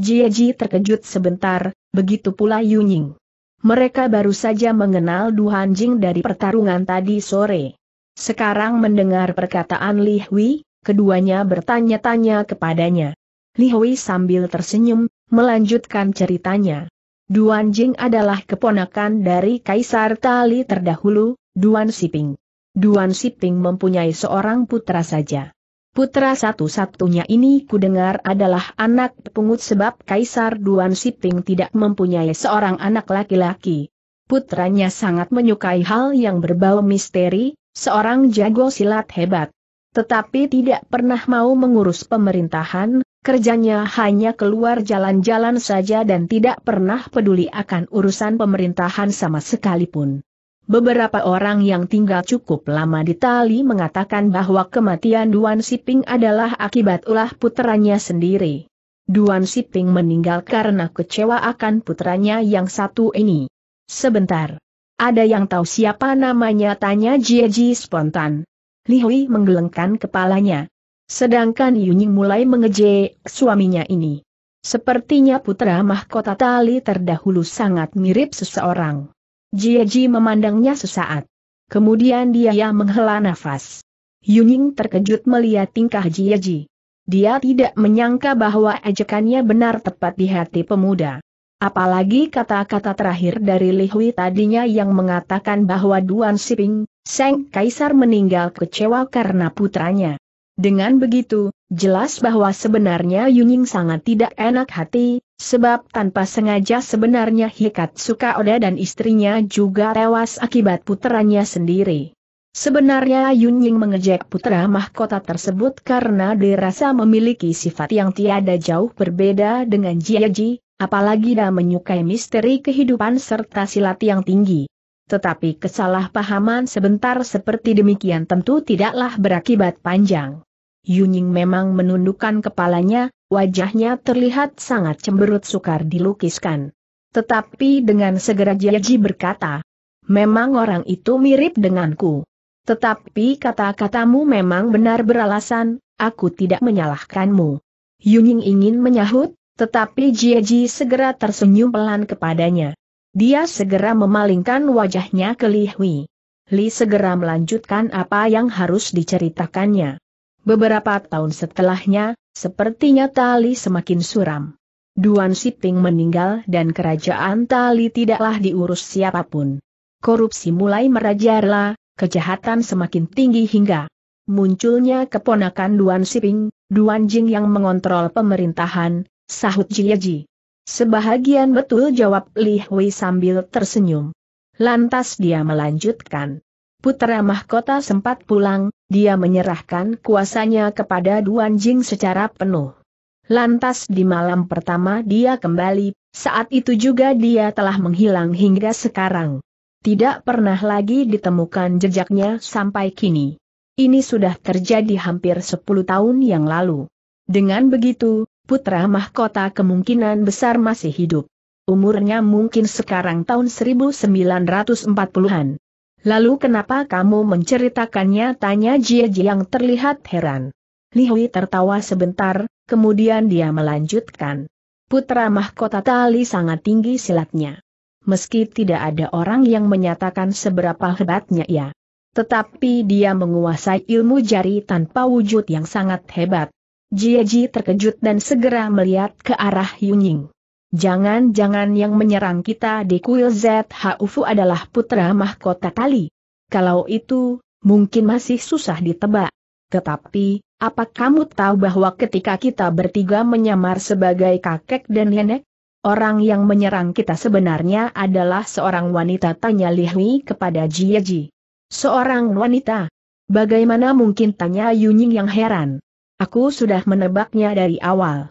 Jie Ji terkejut sebentar, begitu pula Yunying. Mereka baru saja mengenal Du Jing dari pertarungan tadi sore. Sekarang mendengar perkataan Li Hui, keduanya bertanya-tanya kepadanya. Li Hui sambil tersenyum, melanjutkan ceritanya. Duan Jing adalah keponakan dari Kaisar Tali terdahulu, Duan Siping. Duan Siping mempunyai seorang putra saja. Putra satu-satunya ini kudengar adalah anak pungut sebab Kaisar Duan Siting tidak mempunyai seorang anak laki-laki. Putranya sangat menyukai hal yang berbau misteri, seorang jago silat hebat. Tetapi tidak pernah mau mengurus pemerintahan, kerjanya hanya keluar jalan-jalan saja dan tidak pernah peduli akan urusan pemerintahan sama sekalipun. Beberapa orang yang tinggal cukup lama di Tali mengatakan bahwa kematian Duan Siping adalah akibat ulah putranya sendiri. Duan Siping meninggal karena kecewa akan putranya yang satu ini. Sebentar. Ada yang tahu siapa namanya tanya Jieji spontan. Li Hui menggelengkan kepalanya. Sedangkan Yunying mulai mengejek suaminya ini. Sepertinya putra mahkota Tali terdahulu sangat mirip seseorang. Jieji memandangnya sesaat. Kemudian dia menghela nafas. Yuning terkejut melihat tingkah Jieji. Dia tidak menyangka bahwa ejekannya benar tepat di hati pemuda. Apalagi kata-kata terakhir dari Lihui tadinya yang mengatakan bahwa Duan Siping, Seng Kaisar meninggal kecewa karena putranya. Dengan begitu, Jelas bahwa sebenarnya Yunying sangat tidak enak hati, sebab tanpa sengaja sebenarnya Suka Oda dan istrinya juga tewas akibat putranya sendiri. Sebenarnya Yunying mengejek putra mahkota tersebut karena dirasa memiliki sifat yang tiada jauh berbeda dengan Jiaji, apalagi dia menyukai misteri kehidupan serta silat yang tinggi. Tetapi kesalahpahaman sebentar seperti demikian tentu tidaklah berakibat panjang. Yuning memang menundukkan kepalanya, wajahnya terlihat sangat cemberut sukar dilukiskan. Tetapi dengan segera Jiaji berkata, memang orang itu mirip denganku. Tetapi kata-katamu memang benar beralasan, aku tidak menyalahkanmu. Yuning ingin menyahut, tetapi Jiaji segera tersenyum pelan kepadanya. Dia segera memalingkan wajahnya ke Li Hui. Li segera melanjutkan apa yang harus diceritakannya. Beberapa tahun setelahnya, sepertinya Tali semakin suram. Duan Siping meninggal dan kerajaan Tali tidaklah diurus siapapun. Korupsi mulai merajarla, kejahatan semakin tinggi hingga munculnya keponakan Duan Siping, Duan Jing yang mengontrol pemerintahan, sahut Jiaji. Sebahagian betul jawab Li Hui sambil tersenyum. Lantas dia melanjutkan. Putra Mahkota sempat pulang, dia menyerahkan kuasanya kepada Duan Jing secara penuh. Lantas di malam pertama dia kembali, saat itu juga dia telah menghilang hingga sekarang. Tidak pernah lagi ditemukan jejaknya sampai kini. Ini sudah terjadi hampir 10 tahun yang lalu. Dengan begitu, putra mahkota kemungkinan besar masih hidup. Umurnya mungkin sekarang tahun 1940-an. Lalu kenapa kamu menceritakannya? Tanya Jie Ji yang terlihat heran. Li Hui tertawa sebentar, kemudian dia melanjutkan. Putra mahkota Tali sangat tinggi silatnya. Meski tidak ada orang yang menyatakan seberapa hebatnya ya, Tetapi dia menguasai ilmu jari tanpa wujud yang sangat hebat. Jie Ji terkejut dan segera melihat ke arah Yunying. Jangan-jangan yang menyerang kita di kuil ZHUFU adalah putra mahkota tali. Kalau itu, mungkin masih susah ditebak. Tetapi, apa kamu tahu bahwa ketika kita bertiga menyamar sebagai kakek dan nenek, orang yang menyerang kita sebenarnya adalah seorang wanita tanya Lihwi kepada Jiaji. Seorang wanita? Bagaimana mungkin tanya Yunying yang heran? Aku sudah menebaknya dari awal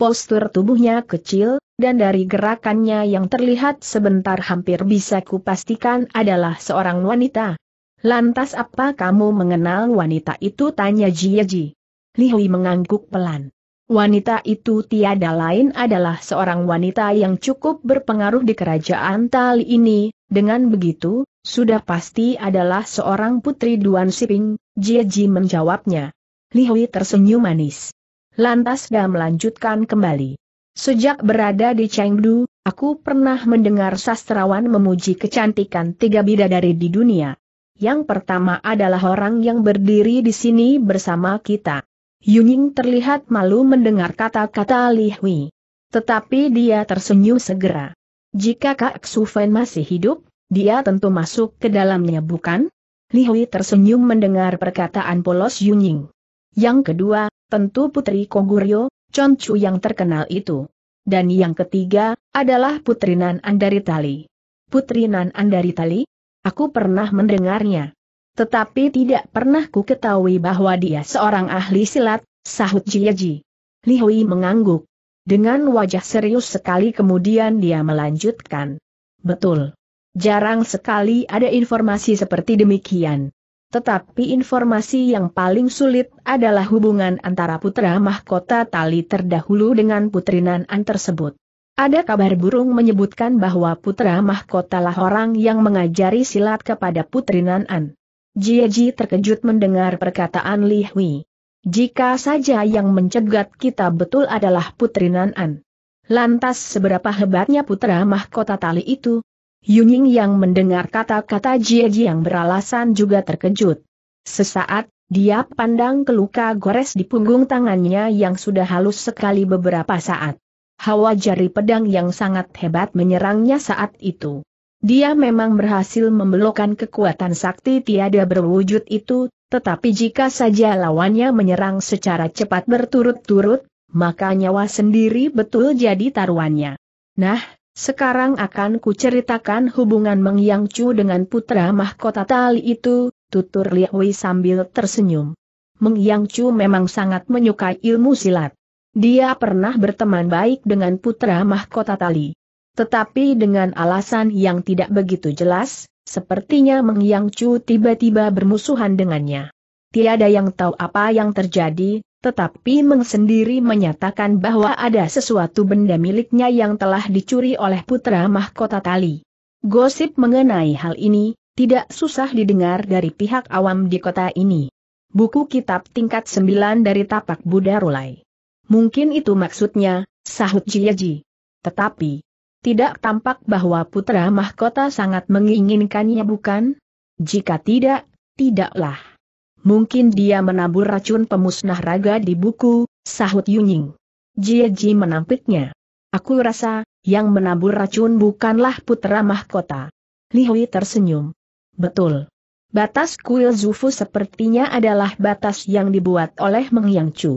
postur tubuhnya kecil, dan dari gerakannya yang terlihat sebentar hampir bisa kupastikan adalah seorang wanita. Lantas apa kamu mengenal wanita itu tanya Jiaji. Li Hui mengangguk pelan. Wanita itu tiada lain adalah seorang wanita yang cukup berpengaruh di kerajaan Tali ini, dengan begitu, sudah pasti adalah seorang putri Duan Siping, Jiaji menjawabnya. Li Hui tersenyum manis. Lantas dia melanjutkan kembali. Sejak berada di Chengdu, aku pernah mendengar sastrawan memuji kecantikan tiga bidadari di dunia. Yang pertama adalah orang yang berdiri di sini bersama kita. Yuning terlihat malu mendengar kata-kata Li Hui. Tetapi dia tersenyum segera. Jika Kak Fen masih hidup, dia tentu masuk ke dalamnya bukan? Li Hui tersenyum mendengar perkataan polos Yuning. Yang kedua, tentu Putri Koguryo, Concu yang terkenal itu. Dan yang ketiga, adalah Putri Nan Andaritali. Putri Nan Andaritali? Aku pernah mendengarnya. Tetapi tidak pernah ku ketahui bahwa dia seorang ahli silat, sahut Jiaji. Li Hui mengangguk. Dengan wajah serius sekali kemudian dia melanjutkan. Betul. Jarang sekali ada informasi seperti demikian. Tetapi informasi yang paling sulit adalah hubungan antara putra mahkota tali terdahulu dengan putri Nanan tersebut. Ada kabar burung menyebutkan bahwa putra mahkota lah orang yang mengajari silat kepada putri Nanan. Jieji terkejut mendengar perkataan Li Hui. Jika saja yang mencegat kita betul adalah putri Nanan. Lantas seberapa hebatnya putra mahkota tali itu? Yuning yang mendengar kata-kata Jie yang beralasan juga terkejut. Sesaat, dia pandang ke luka gores di punggung tangannya yang sudah halus sekali beberapa saat. Hawa jari pedang yang sangat hebat menyerangnya saat itu. Dia memang berhasil membelokkan kekuatan sakti tiada berwujud itu, tetapi jika saja lawannya menyerang secara cepat berturut-turut, maka nyawa sendiri betul jadi taruhannya. Nah, sekarang akan kuceritakan hubungan Meng Yang Chu dengan putra mahkota tali itu, tutur Liahui sambil tersenyum. Meng Yang Chu memang sangat menyukai ilmu silat. Dia pernah berteman baik dengan putra mahkota tali. Tetapi dengan alasan yang tidak begitu jelas, sepertinya Meng Yang Chu tiba-tiba bermusuhan dengannya. Tiada yang tahu apa yang terjadi, tetapi Meng sendiri menyatakan bahwa ada sesuatu benda miliknya yang telah dicuri oleh putra mahkota Tali. Gosip mengenai hal ini, tidak susah didengar dari pihak awam di kota ini. Buku kitab tingkat 9 dari tapak Buddha Rulai. Mungkin itu maksudnya, sahut Jiaji. Tetapi, tidak tampak bahwa putra mahkota sangat menginginkannya bukan? Jika tidak, tidaklah. Mungkin dia menabur racun pemusnah raga di buku, sahut Yunying. Ji menampiknya. Aku rasa, yang menabur racun bukanlah putra mahkota. Li Hui tersenyum. Betul. Batas kuil Zufu sepertinya adalah batas yang dibuat oleh Meng Yang Chu.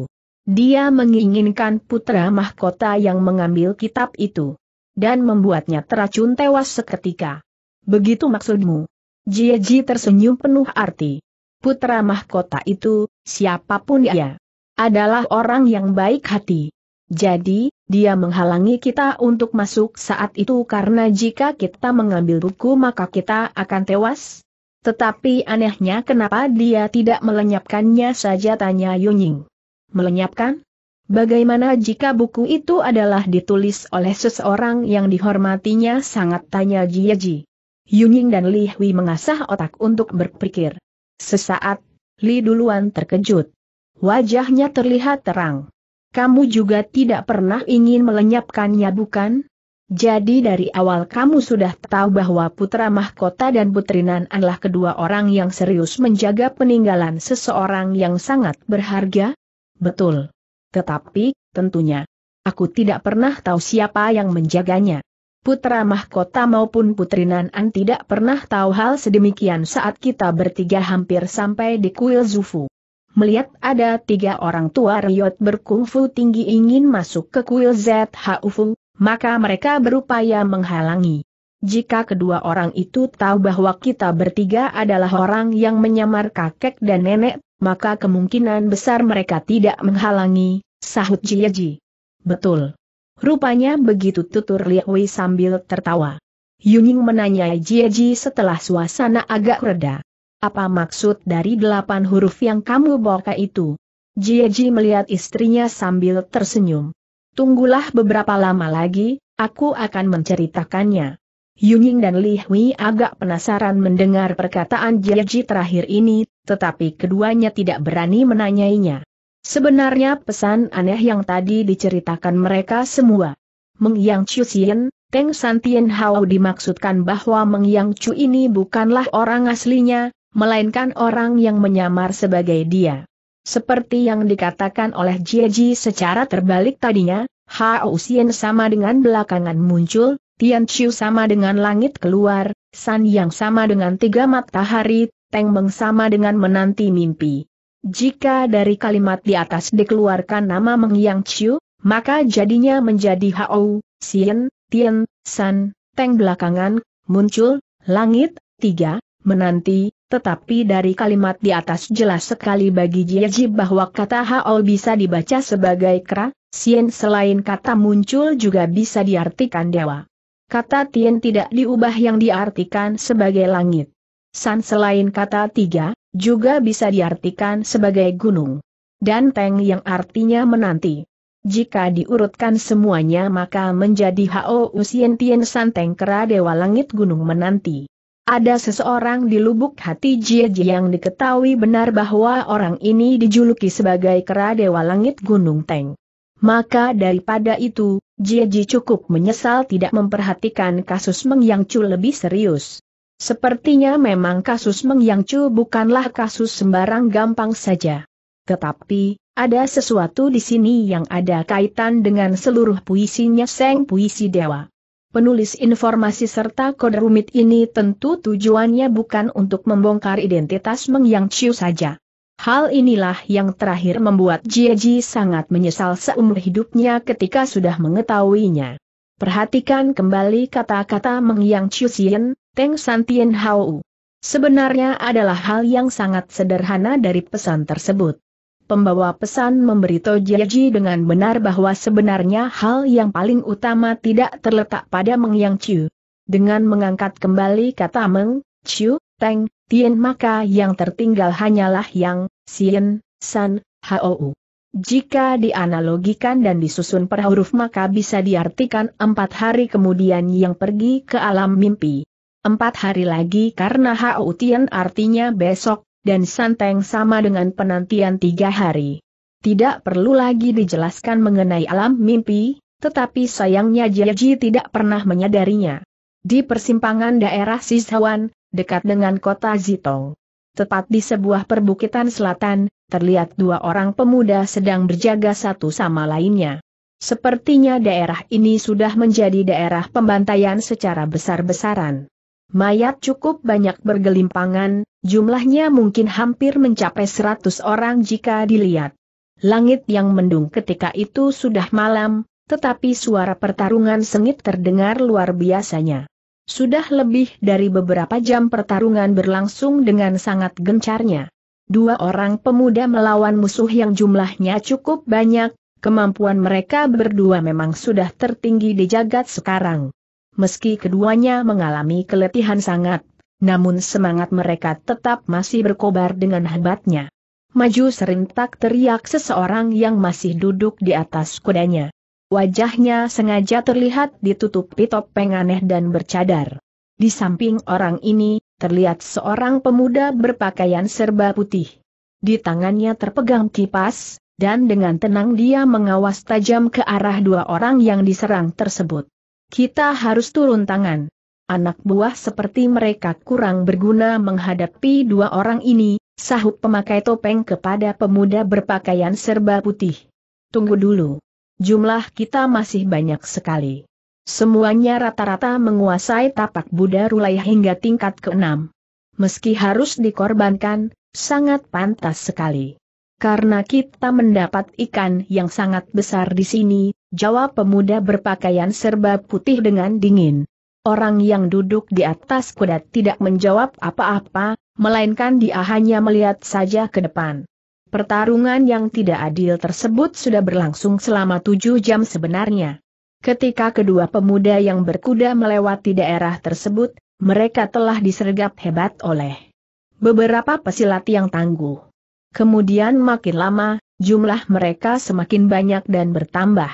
Dia menginginkan putra mahkota yang mengambil kitab itu. Dan membuatnya teracun tewas seketika. Begitu maksudmu? Ji tersenyum penuh arti putra mahkota itu, siapapun dia, adalah orang yang baik hati. Jadi, dia menghalangi kita untuk masuk saat itu karena jika kita mengambil buku maka kita akan tewas. Tetapi anehnya kenapa dia tidak melenyapkannya saja tanya Yunying. Melenyapkan? Bagaimana jika buku itu adalah ditulis oleh seseorang yang dihormatinya sangat tanya Jiaji. Yunying dan Li Hui mengasah otak untuk berpikir. Sesaat, Li duluan terkejut. Wajahnya terlihat terang. Kamu juga tidak pernah ingin melenyapkannya bukan? Jadi dari awal kamu sudah tahu bahwa putra mahkota dan putrinan adalah kedua orang yang serius menjaga peninggalan seseorang yang sangat berharga? Betul. Tetapi, tentunya, aku tidak pernah tahu siapa yang menjaganya putra mahkota maupun putri Nanan tidak pernah tahu hal sedemikian saat kita bertiga hampir sampai di kuil Zufu. Melihat ada tiga orang tua riot berkungfu tinggi ingin masuk ke kuil ZHUFU, maka mereka berupaya menghalangi. Jika kedua orang itu tahu bahwa kita bertiga adalah orang yang menyamar kakek dan nenek, maka kemungkinan besar mereka tidak menghalangi, sahut Jieji. Betul. Rupanya begitu tutur Liwei sambil tertawa. Yuning menanyai Jieji setelah suasana agak reda. Apa maksud dari delapan huruf yang kamu bawa itu? Jieji melihat istrinya sambil tersenyum. Tunggulah beberapa lama lagi, aku akan menceritakannya. Yuning dan Li Hui agak penasaran mendengar perkataan Jieji terakhir ini, tetapi keduanya tidak berani menanyainya. Sebenarnya pesan aneh yang tadi diceritakan mereka semua. Meng Yang Chu Xian, Teng San Tien Hao dimaksudkan bahwa Meng Yang Chu ini bukanlah orang aslinya, melainkan orang yang menyamar sebagai dia. Seperti yang dikatakan oleh Jie Ji secara terbalik tadinya, Hao Xian sama dengan belakangan muncul, Tian Chu sama dengan langit keluar, San Yang sama dengan tiga matahari, Teng Meng sama dengan menanti mimpi. Jika dari kalimat di atas dikeluarkan nama Meng Chiu, maka jadinya menjadi Hao, Sien, tian, San, Teng belakangan, muncul, langit, tiga, menanti, tetapi dari kalimat di atas jelas sekali bagi jiajib bahwa kata Hao bisa dibaca sebagai kera, Sien selain kata muncul juga bisa diartikan dewa. Kata tian tidak diubah yang diartikan sebagai langit. San selain kata tiga, juga bisa diartikan sebagai gunung. Dan Teng yang artinya menanti. Jika diurutkan semuanya maka menjadi Hao Usien Tien Santeng Kera Dewa Langit Gunung Menanti. Ada seseorang di lubuk hati Jie Jie yang diketahui benar bahwa orang ini dijuluki sebagai Kera Dewa Langit Gunung Teng. Maka daripada itu, Jie Ji cukup menyesal tidak memperhatikan kasus Meng Yang Chu lebih serius. Sepertinya memang kasus mengyangcu bukanlah kasus sembarang gampang saja. Tetapi, ada sesuatu di sini yang ada kaitan dengan seluruh puisinya Seng Puisi Dewa. Penulis informasi serta kode rumit ini tentu tujuannya bukan untuk membongkar identitas Meng Yang Chiu saja. Hal inilah yang terakhir membuat Jie Ji sangat menyesal seumur hidupnya ketika sudah mengetahuinya. Perhatikan kembali kata-kata Meng Yang Chiu Sien, Teng San Tien Hau. Sebenarnya adalah hal yang sangat sederhana dari pesan tersebut. Pembawa pesan memberi Tojeji dengan benar bahwa sebenarnya hal yang paling utama tidak terletak pada Meng Yang Chiu. Dengan mengangkat kembali kata Meng, Chiu, Teng, Tien maka yang tertinggal hanyalah Yang, Sien, San, Hou. Jika dianalogikan dan disusun per huruf maka bisa diartikan empat hari kemudian yang pergi ke alam mimpi. Empat hari lagi karena Hao Tian artinya besok, dan Santeng sama dengan penantian tiga hari. Tidak perlu lagi dijelaskan mengenai alam mimpi, tetapi sayangnya Jiaji tidak pernah menyadarinya. Di persimpangan daerah Sizhawan, dekat dengan kota Zitong. Tepat di sebuah perbukitan selatan, terlihat dua orang pemuda sedang berjaga satu sama lainnya. Sepertinya daerah ini sudah menjadi daerah pembantaian secara besar-besaran. Mayat cukup banyak bergelimpangan, jumlahnya mungkin hampir mencapai seratus orang jika dilihat. Langit yang mendung ketika itu sudah malam, tetapi suara pertarungan sengit terdengar luar biasanya. Sudah lebih dari beberapa jam pertarungan berlangsung dengan sangat gencarnya. Dua orang pemuda melawan musuh yang jumlahnya cukup banyak, kemampuan mereka berdua memang sudah tertinggi di jagat sekarang meski keduanya mengalami keletihan sangat, namun semangat mereka tetap masih berkobar dengan hebatnya. Maju serentak teriak seseorang yang masih duduk di atas kudanya. Wajahnya sengaja terlihat ditutupi topeng aneh dan bercadar. Di samping orang ini, terlihat seorang pemuda berpakaian serba putih. Di tangannya terpegang kipas, dan dengan tenang dia mengawas tajam ke arah dua orang yang diserang tersebut. Kita harus turun tangan. Anak buah seperti mereka kurang berguna menghadapi dua orang ini, sahut pemakai topeng kepada pemuda berpakaian serba putih. Tunggu dulu. Jumlah kita masih banyak sekali. Semuanya rata-rata menguasai tapak Buddha Rulai hingga tingkat ke-6. Meski harus dikorbankan, sangat pantas sekali. Karena kita mendapat ikan yang sangat besar di sini, jawab pemuda berpakaian serba putih dengan dingin. Orang yang duduk di atas kuda tidak menjawab apa-apa, melainkan dia hanya melihat saja ke depan. Pertarungan yang tidak adil tersebut sudah berlangsung selama tujuh jam sebenarnya. Ketika kedua pemuda yang berkuda melewati daerah tersebut, mereka telah disergap hebat oleh beberapa pesilat yang tangguh. Kemudian makin lama, jumlah mereka semakin banyak dan bertambah.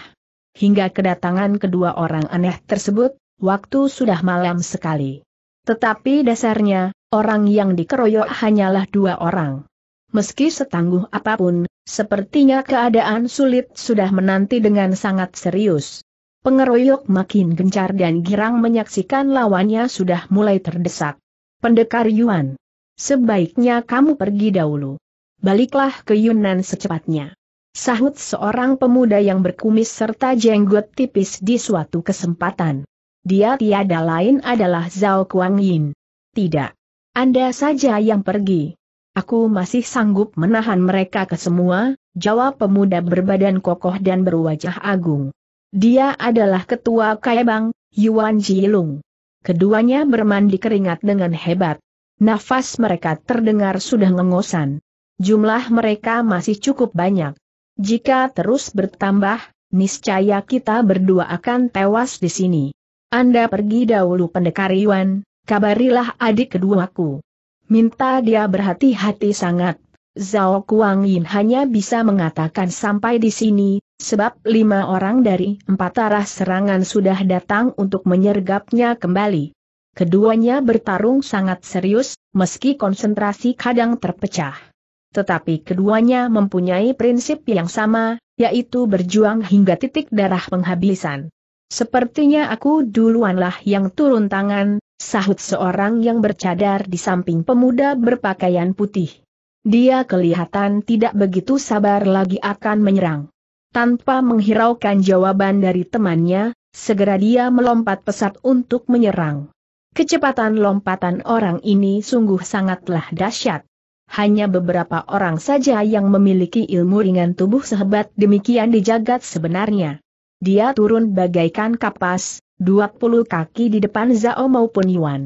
Hingga kedatangan kedua orang aneh tersebut, waktu sudah malam sekali. Tetapi dasarnya, orang yang dikeroyok hanyalah dua orang. Meski setangguh apapun, sepertinya keadaan sulit sudah menanti dengan sangat serius. Pengeroyok makin gencar dan girang menyaksikan lawannya sudah mulai terdesak. Pendekar Yuan. Sebaiknya kamu pergi dahulu. Baliklah ke Yunan secepatnya sahut seorang pemuda yang berkumis serta jenggot tipis di suatu kesempatan. Dia tiada lain adalah Zhao Kuang Tidak. Anda saja yang pergi. Aku masih sanggup menahan mereka ke semua, jawab pemuda berbadan kokoh dan berwajah agung. Dia adalah ketua Kaibang, Yuan Jilung. Keduanya bermandi keringat dengan hebat. Nafas mereka terdengar sudah ngengosan. Jumlah mereka masih cukup banyak. Jika terus bertambah, niscaya kita berdua akan tewas di sini. Anda pergi dahulu pendekar Iwan. kabarilah adik keduaku. Minta dia berhati-hati sangat. Zhao Kuang Yin hanya bisa mengatakan sampai di sini, sebab lima orang dari empat arah serangan sudah datang untuk menyergapnya kembali. Keduanya bertarung sangat serius, meski konsentrasi kadang terpecah. Tetapi keduanya mempunyai prinsip yang sama, yaitu berjuang hingga titik darah penghabisan. Sepertinya aku duluanlah yang turun tangan, sahut seorang yang bercadar di samping pemuda berpakaian putih. Dia kelihatan tidak begitu sabar lagi akan menyerang. Tanpa menghiraukan jawaban dari temannya, segera dia melompat pesat untuk menyerang. Kecepatan lompatan orang ini sungguh sangatlah dahsyat hanya beberapa orang saja yang memiliki ilmu ringan tubuh sehebat demikian di jagat sebenarnya. Dia turun bagaikan kapas, 20 kaki di depan Zao maupun Yuan.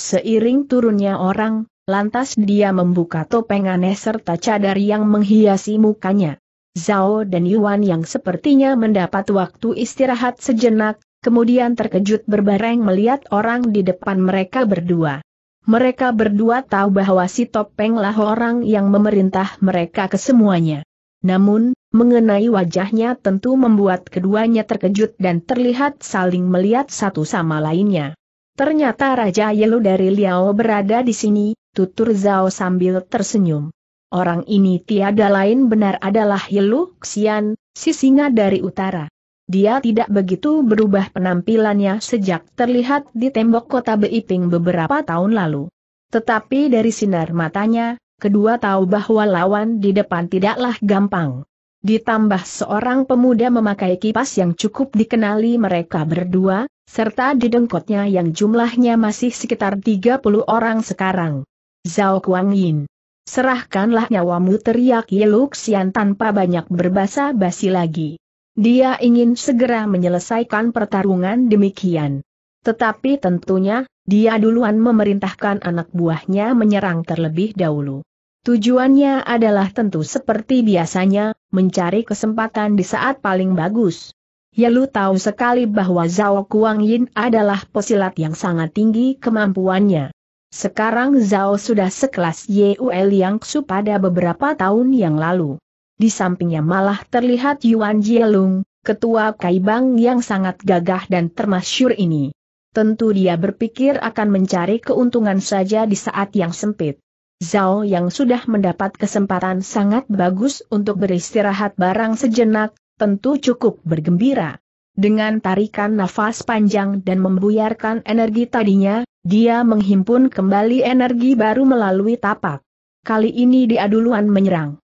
Seiring turunnya orang, lantas dia membuka topeng aneh serta cadar yang menghiasi mukanya. Zao dan Yuan yang sepertinya mendapat waktu istirahat sejenak, kemudian terkejut berbareng melihat orang di depan mereka berdua mereka berdua tahu bahwa si Topenglah orang yang memerintah mereka kesemuanya. Namun, mengenai wajahnya tentu membuat keduanya terkejut dan terlihat saling melihat satu sama lainnya. Ternyata Raja Yelu dari Liao berada di sini, tutur Zhao sambil tersenyum. Orang ini tiada lain benar adalah Yelu Xian, si singa dari utara. Dia tidak begitu berubah penampilannya sejak terlihat di tembok kota Beiping beberapa tahun lalu. Tetapi dari sinar matanya, kedua tahu bahwa lawan di depan tidaklah gampang. Ditambah seorang pemuda memakai kipas yang cukup dikenali mereka berdua, serta didengkotnya yang jumlahnya masih sekitar 30 orang sekarang. Zhao Kuang Yin. Serahkanlah nyawamu teriak Yeluxian tanpa banyak berbasa basi lagi. Dia ingin segera menyelesaikan pertarungan demikian. Tetapi tentunya, dia duluan memerintahkan anak buahnya menyerang terlebih dahulu. Tujuannya adalah tentu seperti biasanya, mencari kesempatan di saat paling bagus. Ya lu tahu sekali bahwa Zhao Kuang Yin adalah pesilat yang sangat tinggi kemampuannya. Sekarang Zhao sudah sekelas Yue Liang Su pada beberapa tahun yang lalu. Di sampingnya malah terlihat Yuan Jielung, ketua Kaibang yang sangat gagah dan termasyur ini. Tentu dia berpikir akan mencari keuntungan saja di saat yang sempit. Zhao yang sudah mendapat kesempatan sangat bagus untuk beristirahat barang sejenak, tentu cukup bergembira. Dengan tarikan nafas panjang dan membuyarkan energi tadinya, dia menghimpun kembali energi baru melalui tapak. Kali ini dia duluan menyerang.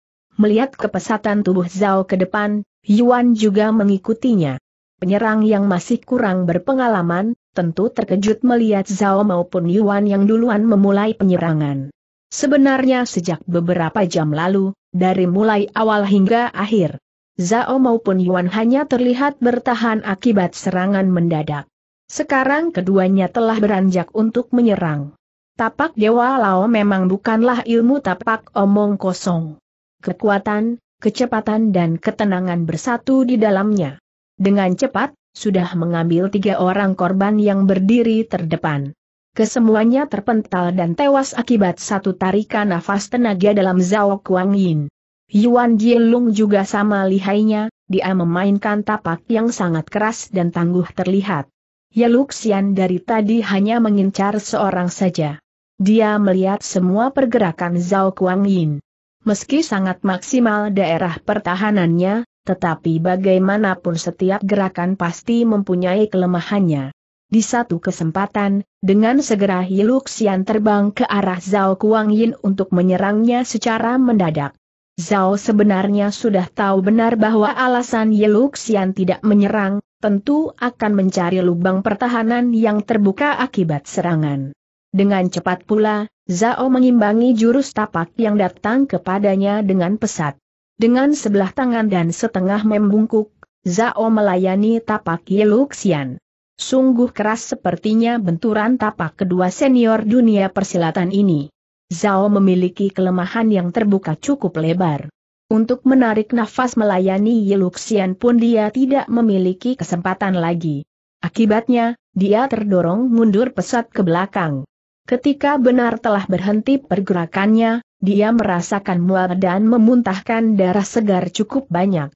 Melihat kepesatan tubuh Zhao ke depan, Yuan juga mengikutinya. Penyerang yang masih kurang berpengalaman, tentu terkejut melihat Zhao maupun Yuan yang duluan memulai penyerangan. Sebenarnya sejak beberapa jam lalu, dari mulai awal hingga akhir, Zhao maupun Yuan hanya terlihat bertahan akibat serangan mendadak. Sekarang keduanya telah beranjak untuk menyerang. Tapak Dewa Lao memang bukanlah ilmu tapak omong kosong kekuatan, kecepatan dan ketenangan bersatu di dalamnya. Dengan cepat, sudah mengambil tiga orang korban yang berdiri terdepan. Kesemuanya terpental dan tewas akibat satu tarikan nafas tenaga dalam Zhao Kuang Yin. Yuan Jielung juga sama lihainya, dia memainkan tapak yang sangat keras dan tangguh terlihat. Yaluxian dari tadi hanya mengincar seorang saja. Dia melihat semua pergerakan Zhao Kuang Yin meski sangat maksimal daerah pertahanannya, tetapi bagaimanapun setiap gerakan pasti mempunyai kelemahannya. Di satu kesempatan, dengan segera Hiluxian terbang ke arah Zhao Kuangyin untuk menyerangnya secara mendadak. Zhao sebenarnya sudah tahu benar bahwa alasan Yeluxian tidak menyerang, tentu akan mencari lubang pertahanan yang terbuka akibat serangan. Dengan cepat pula, Zao mengimbangi jurus tapak yang datang kepadanya dengan pesat. Dengan sebelah tangan dan setengah membungkuk, Zao melayani tapak Yeluxian. Sungguh keras sepertinya benturan tapak kedua senior dunia persilatan ini. Zao memiliki kelemahan yang terbuka cukup lebar. Untuk menarik nafas melayani Yeluxian pun dia tidak memiliki kesempatan lagi. Akibatnya, dia terdorong mundur pesat ke belakang. Ketika benar telah berhenti pergerakannya, dia merasakan mual dan memuntahkan darah segar cukup banyak.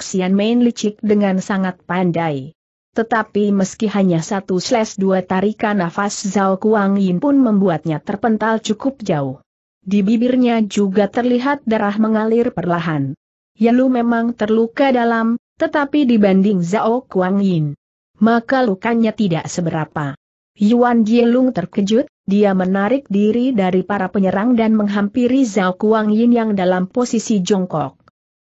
Sian ya main licik dengan sangat pandai. Tetapi meski hanya satu slash dua tarikan nafas Zhao Kuang Yin pun membuatnya terpental cukup jauh. Di bibirnya juga terlihat darah mengalir perlahan. Yelu ya memang terluka dalam, tetapi dibanding Zhao Kuang Yin, maka lukanya tidak seberapa. Yuan Jielung terkejut, dia menarik diri dari para penyerang dan menghampiri Zhao Kuang Yin yang dalam posisi jongkok.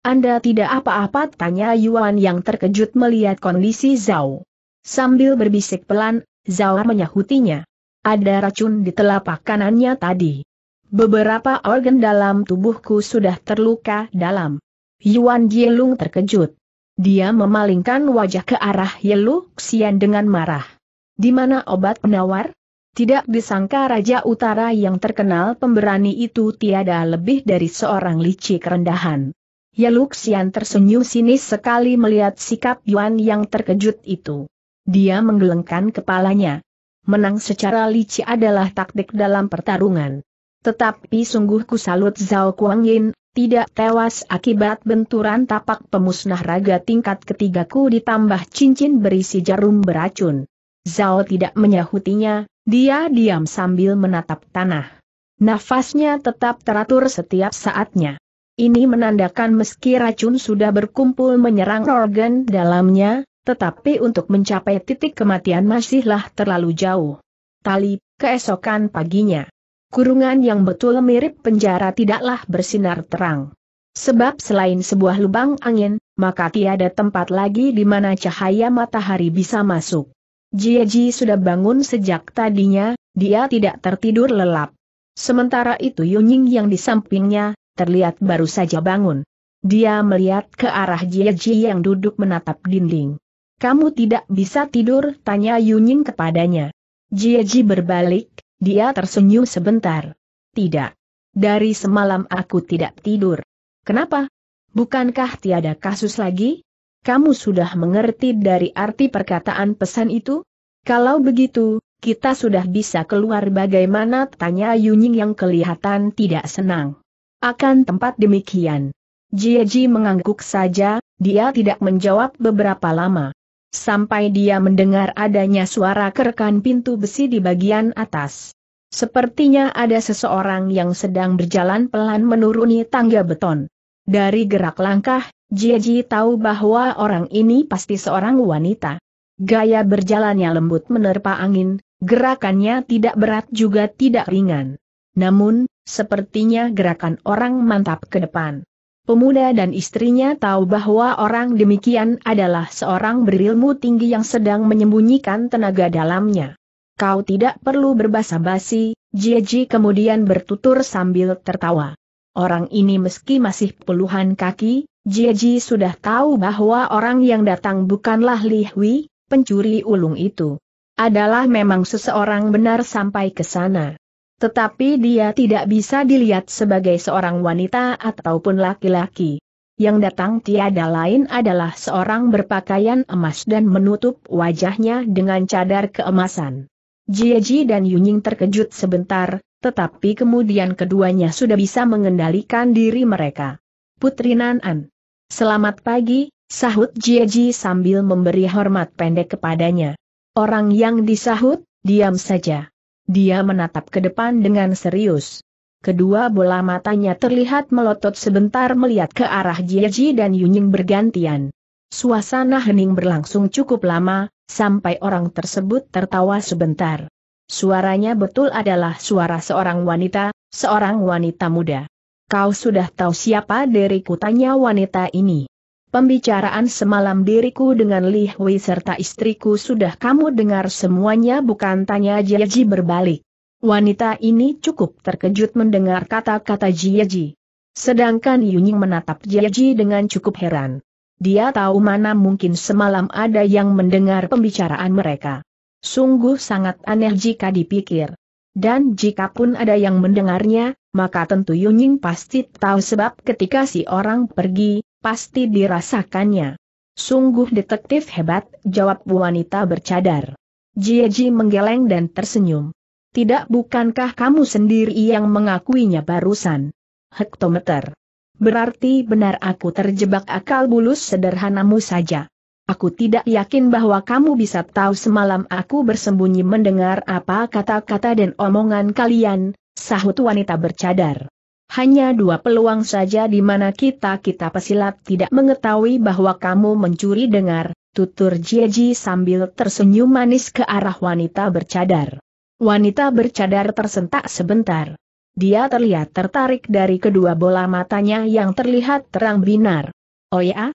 Anda tidak apa-apa tanya Yuan yang terkejut melihat kondisi Zhao. Sambil berbisik pelan, Zhao menyahutinya. Ada racun di telapak kanannya tadi. Beberapa organ dalam tubuhku sudah terluka dalam. Yuan Jielung terkejut. Dia memalingkan wajah ke arah Yelu Xian dengan marah. Di mana obat penawar? Tidak disangka Raja Utara yang terkenal pemberani itu tiada lebih dari seorang licik rendahan. Ya Luxian tersenyum sinis sekali melihat sikap Yuan yang terkejut itu. Dia menggelengkan kepalanya. Menang secara licik adalah taktik dalam pertarungan. Tetapi sungguh ku salut Zhao Kuang tidak tewas akibat benturan tapak pemusnah raga tingkat ketigaku ditambah cincin berisi jarum beracun. Zhao tidak menyahutinya, dia diam sambil menatap tanah. Nafasnya tetap teratur setiap saatnya. Ini menandakan meski racun sudah berkumpul menyerang organ dalamnya, tetapi untuk mencapai titik kematian masihlah terlalu jauh. Tali, keesokan paginya. Kurungan yang betul mirip penjara tidaklah bersinar terang. Sebab selain sebuah lubang angin, maka tiada tempat lagi di mana cahaya matahari bisa masuk. Jieji sudah bangun sejak tadinya, dia tidak tertidur lelap. Sementara itu Yunying yang di sampingnya, terlihat baru saja bangun. Dia melihat ke arah Jieji yang duduk menatap dinding. Kamu tidak bisa tidur? tanya Yunying kepadanya. Jieji berbalik, dia tersenyum sebentar. Tidak. Dari semalam aku tidak tidur. Kenapa? Bukankah tiada kasus lagi? kamu sudah mengerti dari arti perkataan pesan itu? Kalau begitu, kita sudah bisa keluar bagaimana tanya Yunying yang kelihatan tidak senang. Akan tempat demikian. Jieji mengangguk saja, dia tidak menjawab beberapa lama. Sampai dia mendengar adanya suara kerekan pintu besi di bagian atas. Sepertinya ada seseorang yang sedang berjalan pelan menuruni tangga beton. Dari gerak langkah, Jieji tahu bahwa orang ini pasti seorang wanita. Gaya berjalannya lembut menerpa angin, gerakannya tidak berat juga tidak ringan. Namun, sepertinya gerakan orang mantap ke depan. Pemuda dan istrinya tahu bahwa orang demikian adalah seorang berilmu tinggi yang sedang menyembunyikan tenaga dalamnya. Kau tidak perlu berbasa-basi, Jieji kemudian bertutur sambil tertawa. Orang ini meski masih puluhan kaki, Jieji sudah tahu bahwa orang yang datang bukanlah Li Hui, pencuri ulung itu. Adalah memang seseorang benar sampai ke sana. Tetapi dia tidak bisa dilihat sebagai seorang wanita ataupun laki-laki. Yang datang tiada lain adalah seorang berpakaian emas dan menutup wajahnya dengan cadar keemasan. Jieji dan Yunying terkejut sebentar, tetapi kemudian keduanya sudah bisa mengendalikan diri mereka. Putri Nanan Selamat pagi, sahut Jieji sambil memberi hormat pendek kepadanya. Orang yang disahut, diam saja. Dia menatap ke depan dengan serius. Kedua bola matanya terlihat melotot sebentar melihat ke arah Jieji dan Yunying bergantian. Suasana hening berlangsung cukup lama, sampai orang tersebut tertawa sebentar. Suaranya betul adalah suara seorang wanita, seorang wanita muda. Kau sudah tahu siapa diriku tanya wanita ini. Pembicaraan semalam diriku dengan Li Hui serta istriku sudah kamu dengar semuanya bukan tanya Jiaji berbalik. Wanita ini cukup terkejut mendengar kata-kata Jiaji. Sedangkan Yunying menatap Jiaji dengan cukup heran. Dia tahu mana mungkin semalam ada yang mendengar pembicaraan mereka. Sungguh sangat aneh jika dipikir. Dan jika pun ada yang mendengarnya, maka tentu Yunying pasti tahu sebab ketika si orang pergi, pasti dirasakannya. Sungguh detektif hebat, jawab wanita bercadar. Jieji menggeleng dan tersenyum. Tidak bukankah kamu sendiri yang mengakuinya barusan? Hektometer. Berarti benar aku terjebak akal bulus sederhanamu saja. Aku tidak yakin bahwa kamu bisa tahu semalam aku bersembunyi mendengar apa kata-kata dan omongan kalian, sahut wanita bercadar. Hanya dua peluang saja di mana kita-kita pesilat tidak mengetahui bahwa kamu mencuri dengar, tutur Jieji sambil tersenyum manis ke arah wanita bercadar. Wanita bercadar tersentak sebentar. Dia terlihat tertarik dari kedua bola matanya yang terlihat terang binar. Oh ya,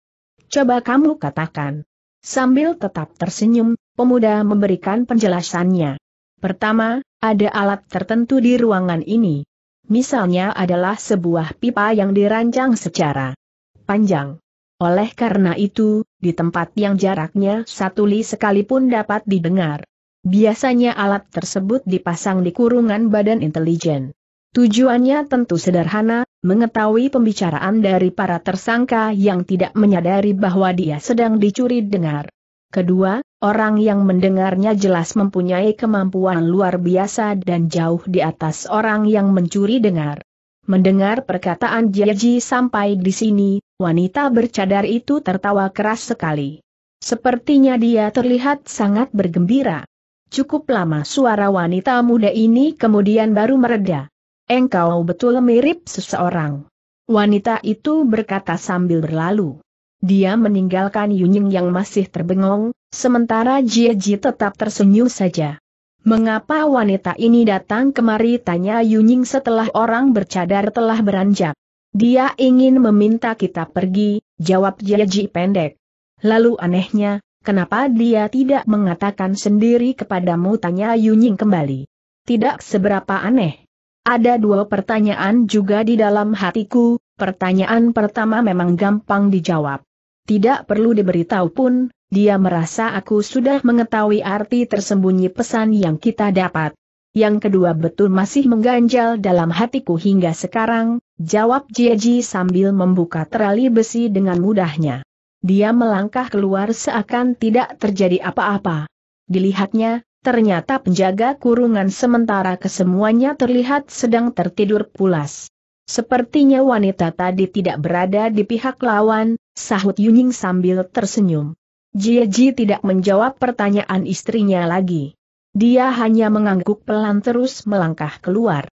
coba kamu katakan. Sambil tetap tersenyum, pemuda memberikan penjelasannya. Pertama, ada alat tertentu di ruangan ini. Misalnya adalah sebuah pipa yang dirancang secara panjang. Oleh karena itu, di tempat yang jaraknya satu li sekalipun dapat didengar. Biasanya alat tersebut dipasang di kurungan badan intelijen. Tujuannya tentu sederhana, mengetahui pembicaraan dari para tersangka yang tidak menyadari bahwa dia sedang dicuri dengar. Kedua, orang yang mendengarnya jelas mempunyai kemampuan luar biasa dan jauh di atas orang yang mencuri dengar. Mendengar perkataan Jiaji sampai di sini, wanita bercadar itu tertawa keras sekali. Sepertinya dia terlihat sangat bergembira. Cukup lama suara wanita muda ini kemudian baru mereda. Engkau betul mirip seseorang. Wanita itu berkata sambil berlalu. Dia meninggalkan Yunying yang masih terbengong, sementara Jie Ji tetap tersenyum saja. Mengapa wanita ini datang kemari tanya Yunying setelah orang bercadar telah beranjak. Dia ingin meminta kita pergi, jawab Jie Ji pendek. Lalu anehnya, kenapa dia tidak mengatakan sendiri kepadamu tanya Yunying kembali. Tidak seberapa aneh. Ada dua pertanyaan juga di dalam hatiku, pertanyaan pertama memang gampang dijawab. Tidak perlu diberitahu pun, dia merasa aku sudah mengetahui arti tersembunyi pesan yang kita dapat. Yang kedua betul masih mengganjal dalam hatiku hingga sekarang, jawab Jieji sambil membuka terali besi dengan mudahnya. Dia melangkah keluar seakan tidak terjadi apa-apa. Dilihatnya, ternyata penjaga kurungan sementara kesemuanya terlihat sedang tertidur pulas. Sepertinya wanita tadi tidak berada di pihak lawan, sahut Yuning sambil tersenyum. Ji tidak menjawab pertanyaan istrinya lagi. Dia hanya mengangguk pelan terus melangkah keluar.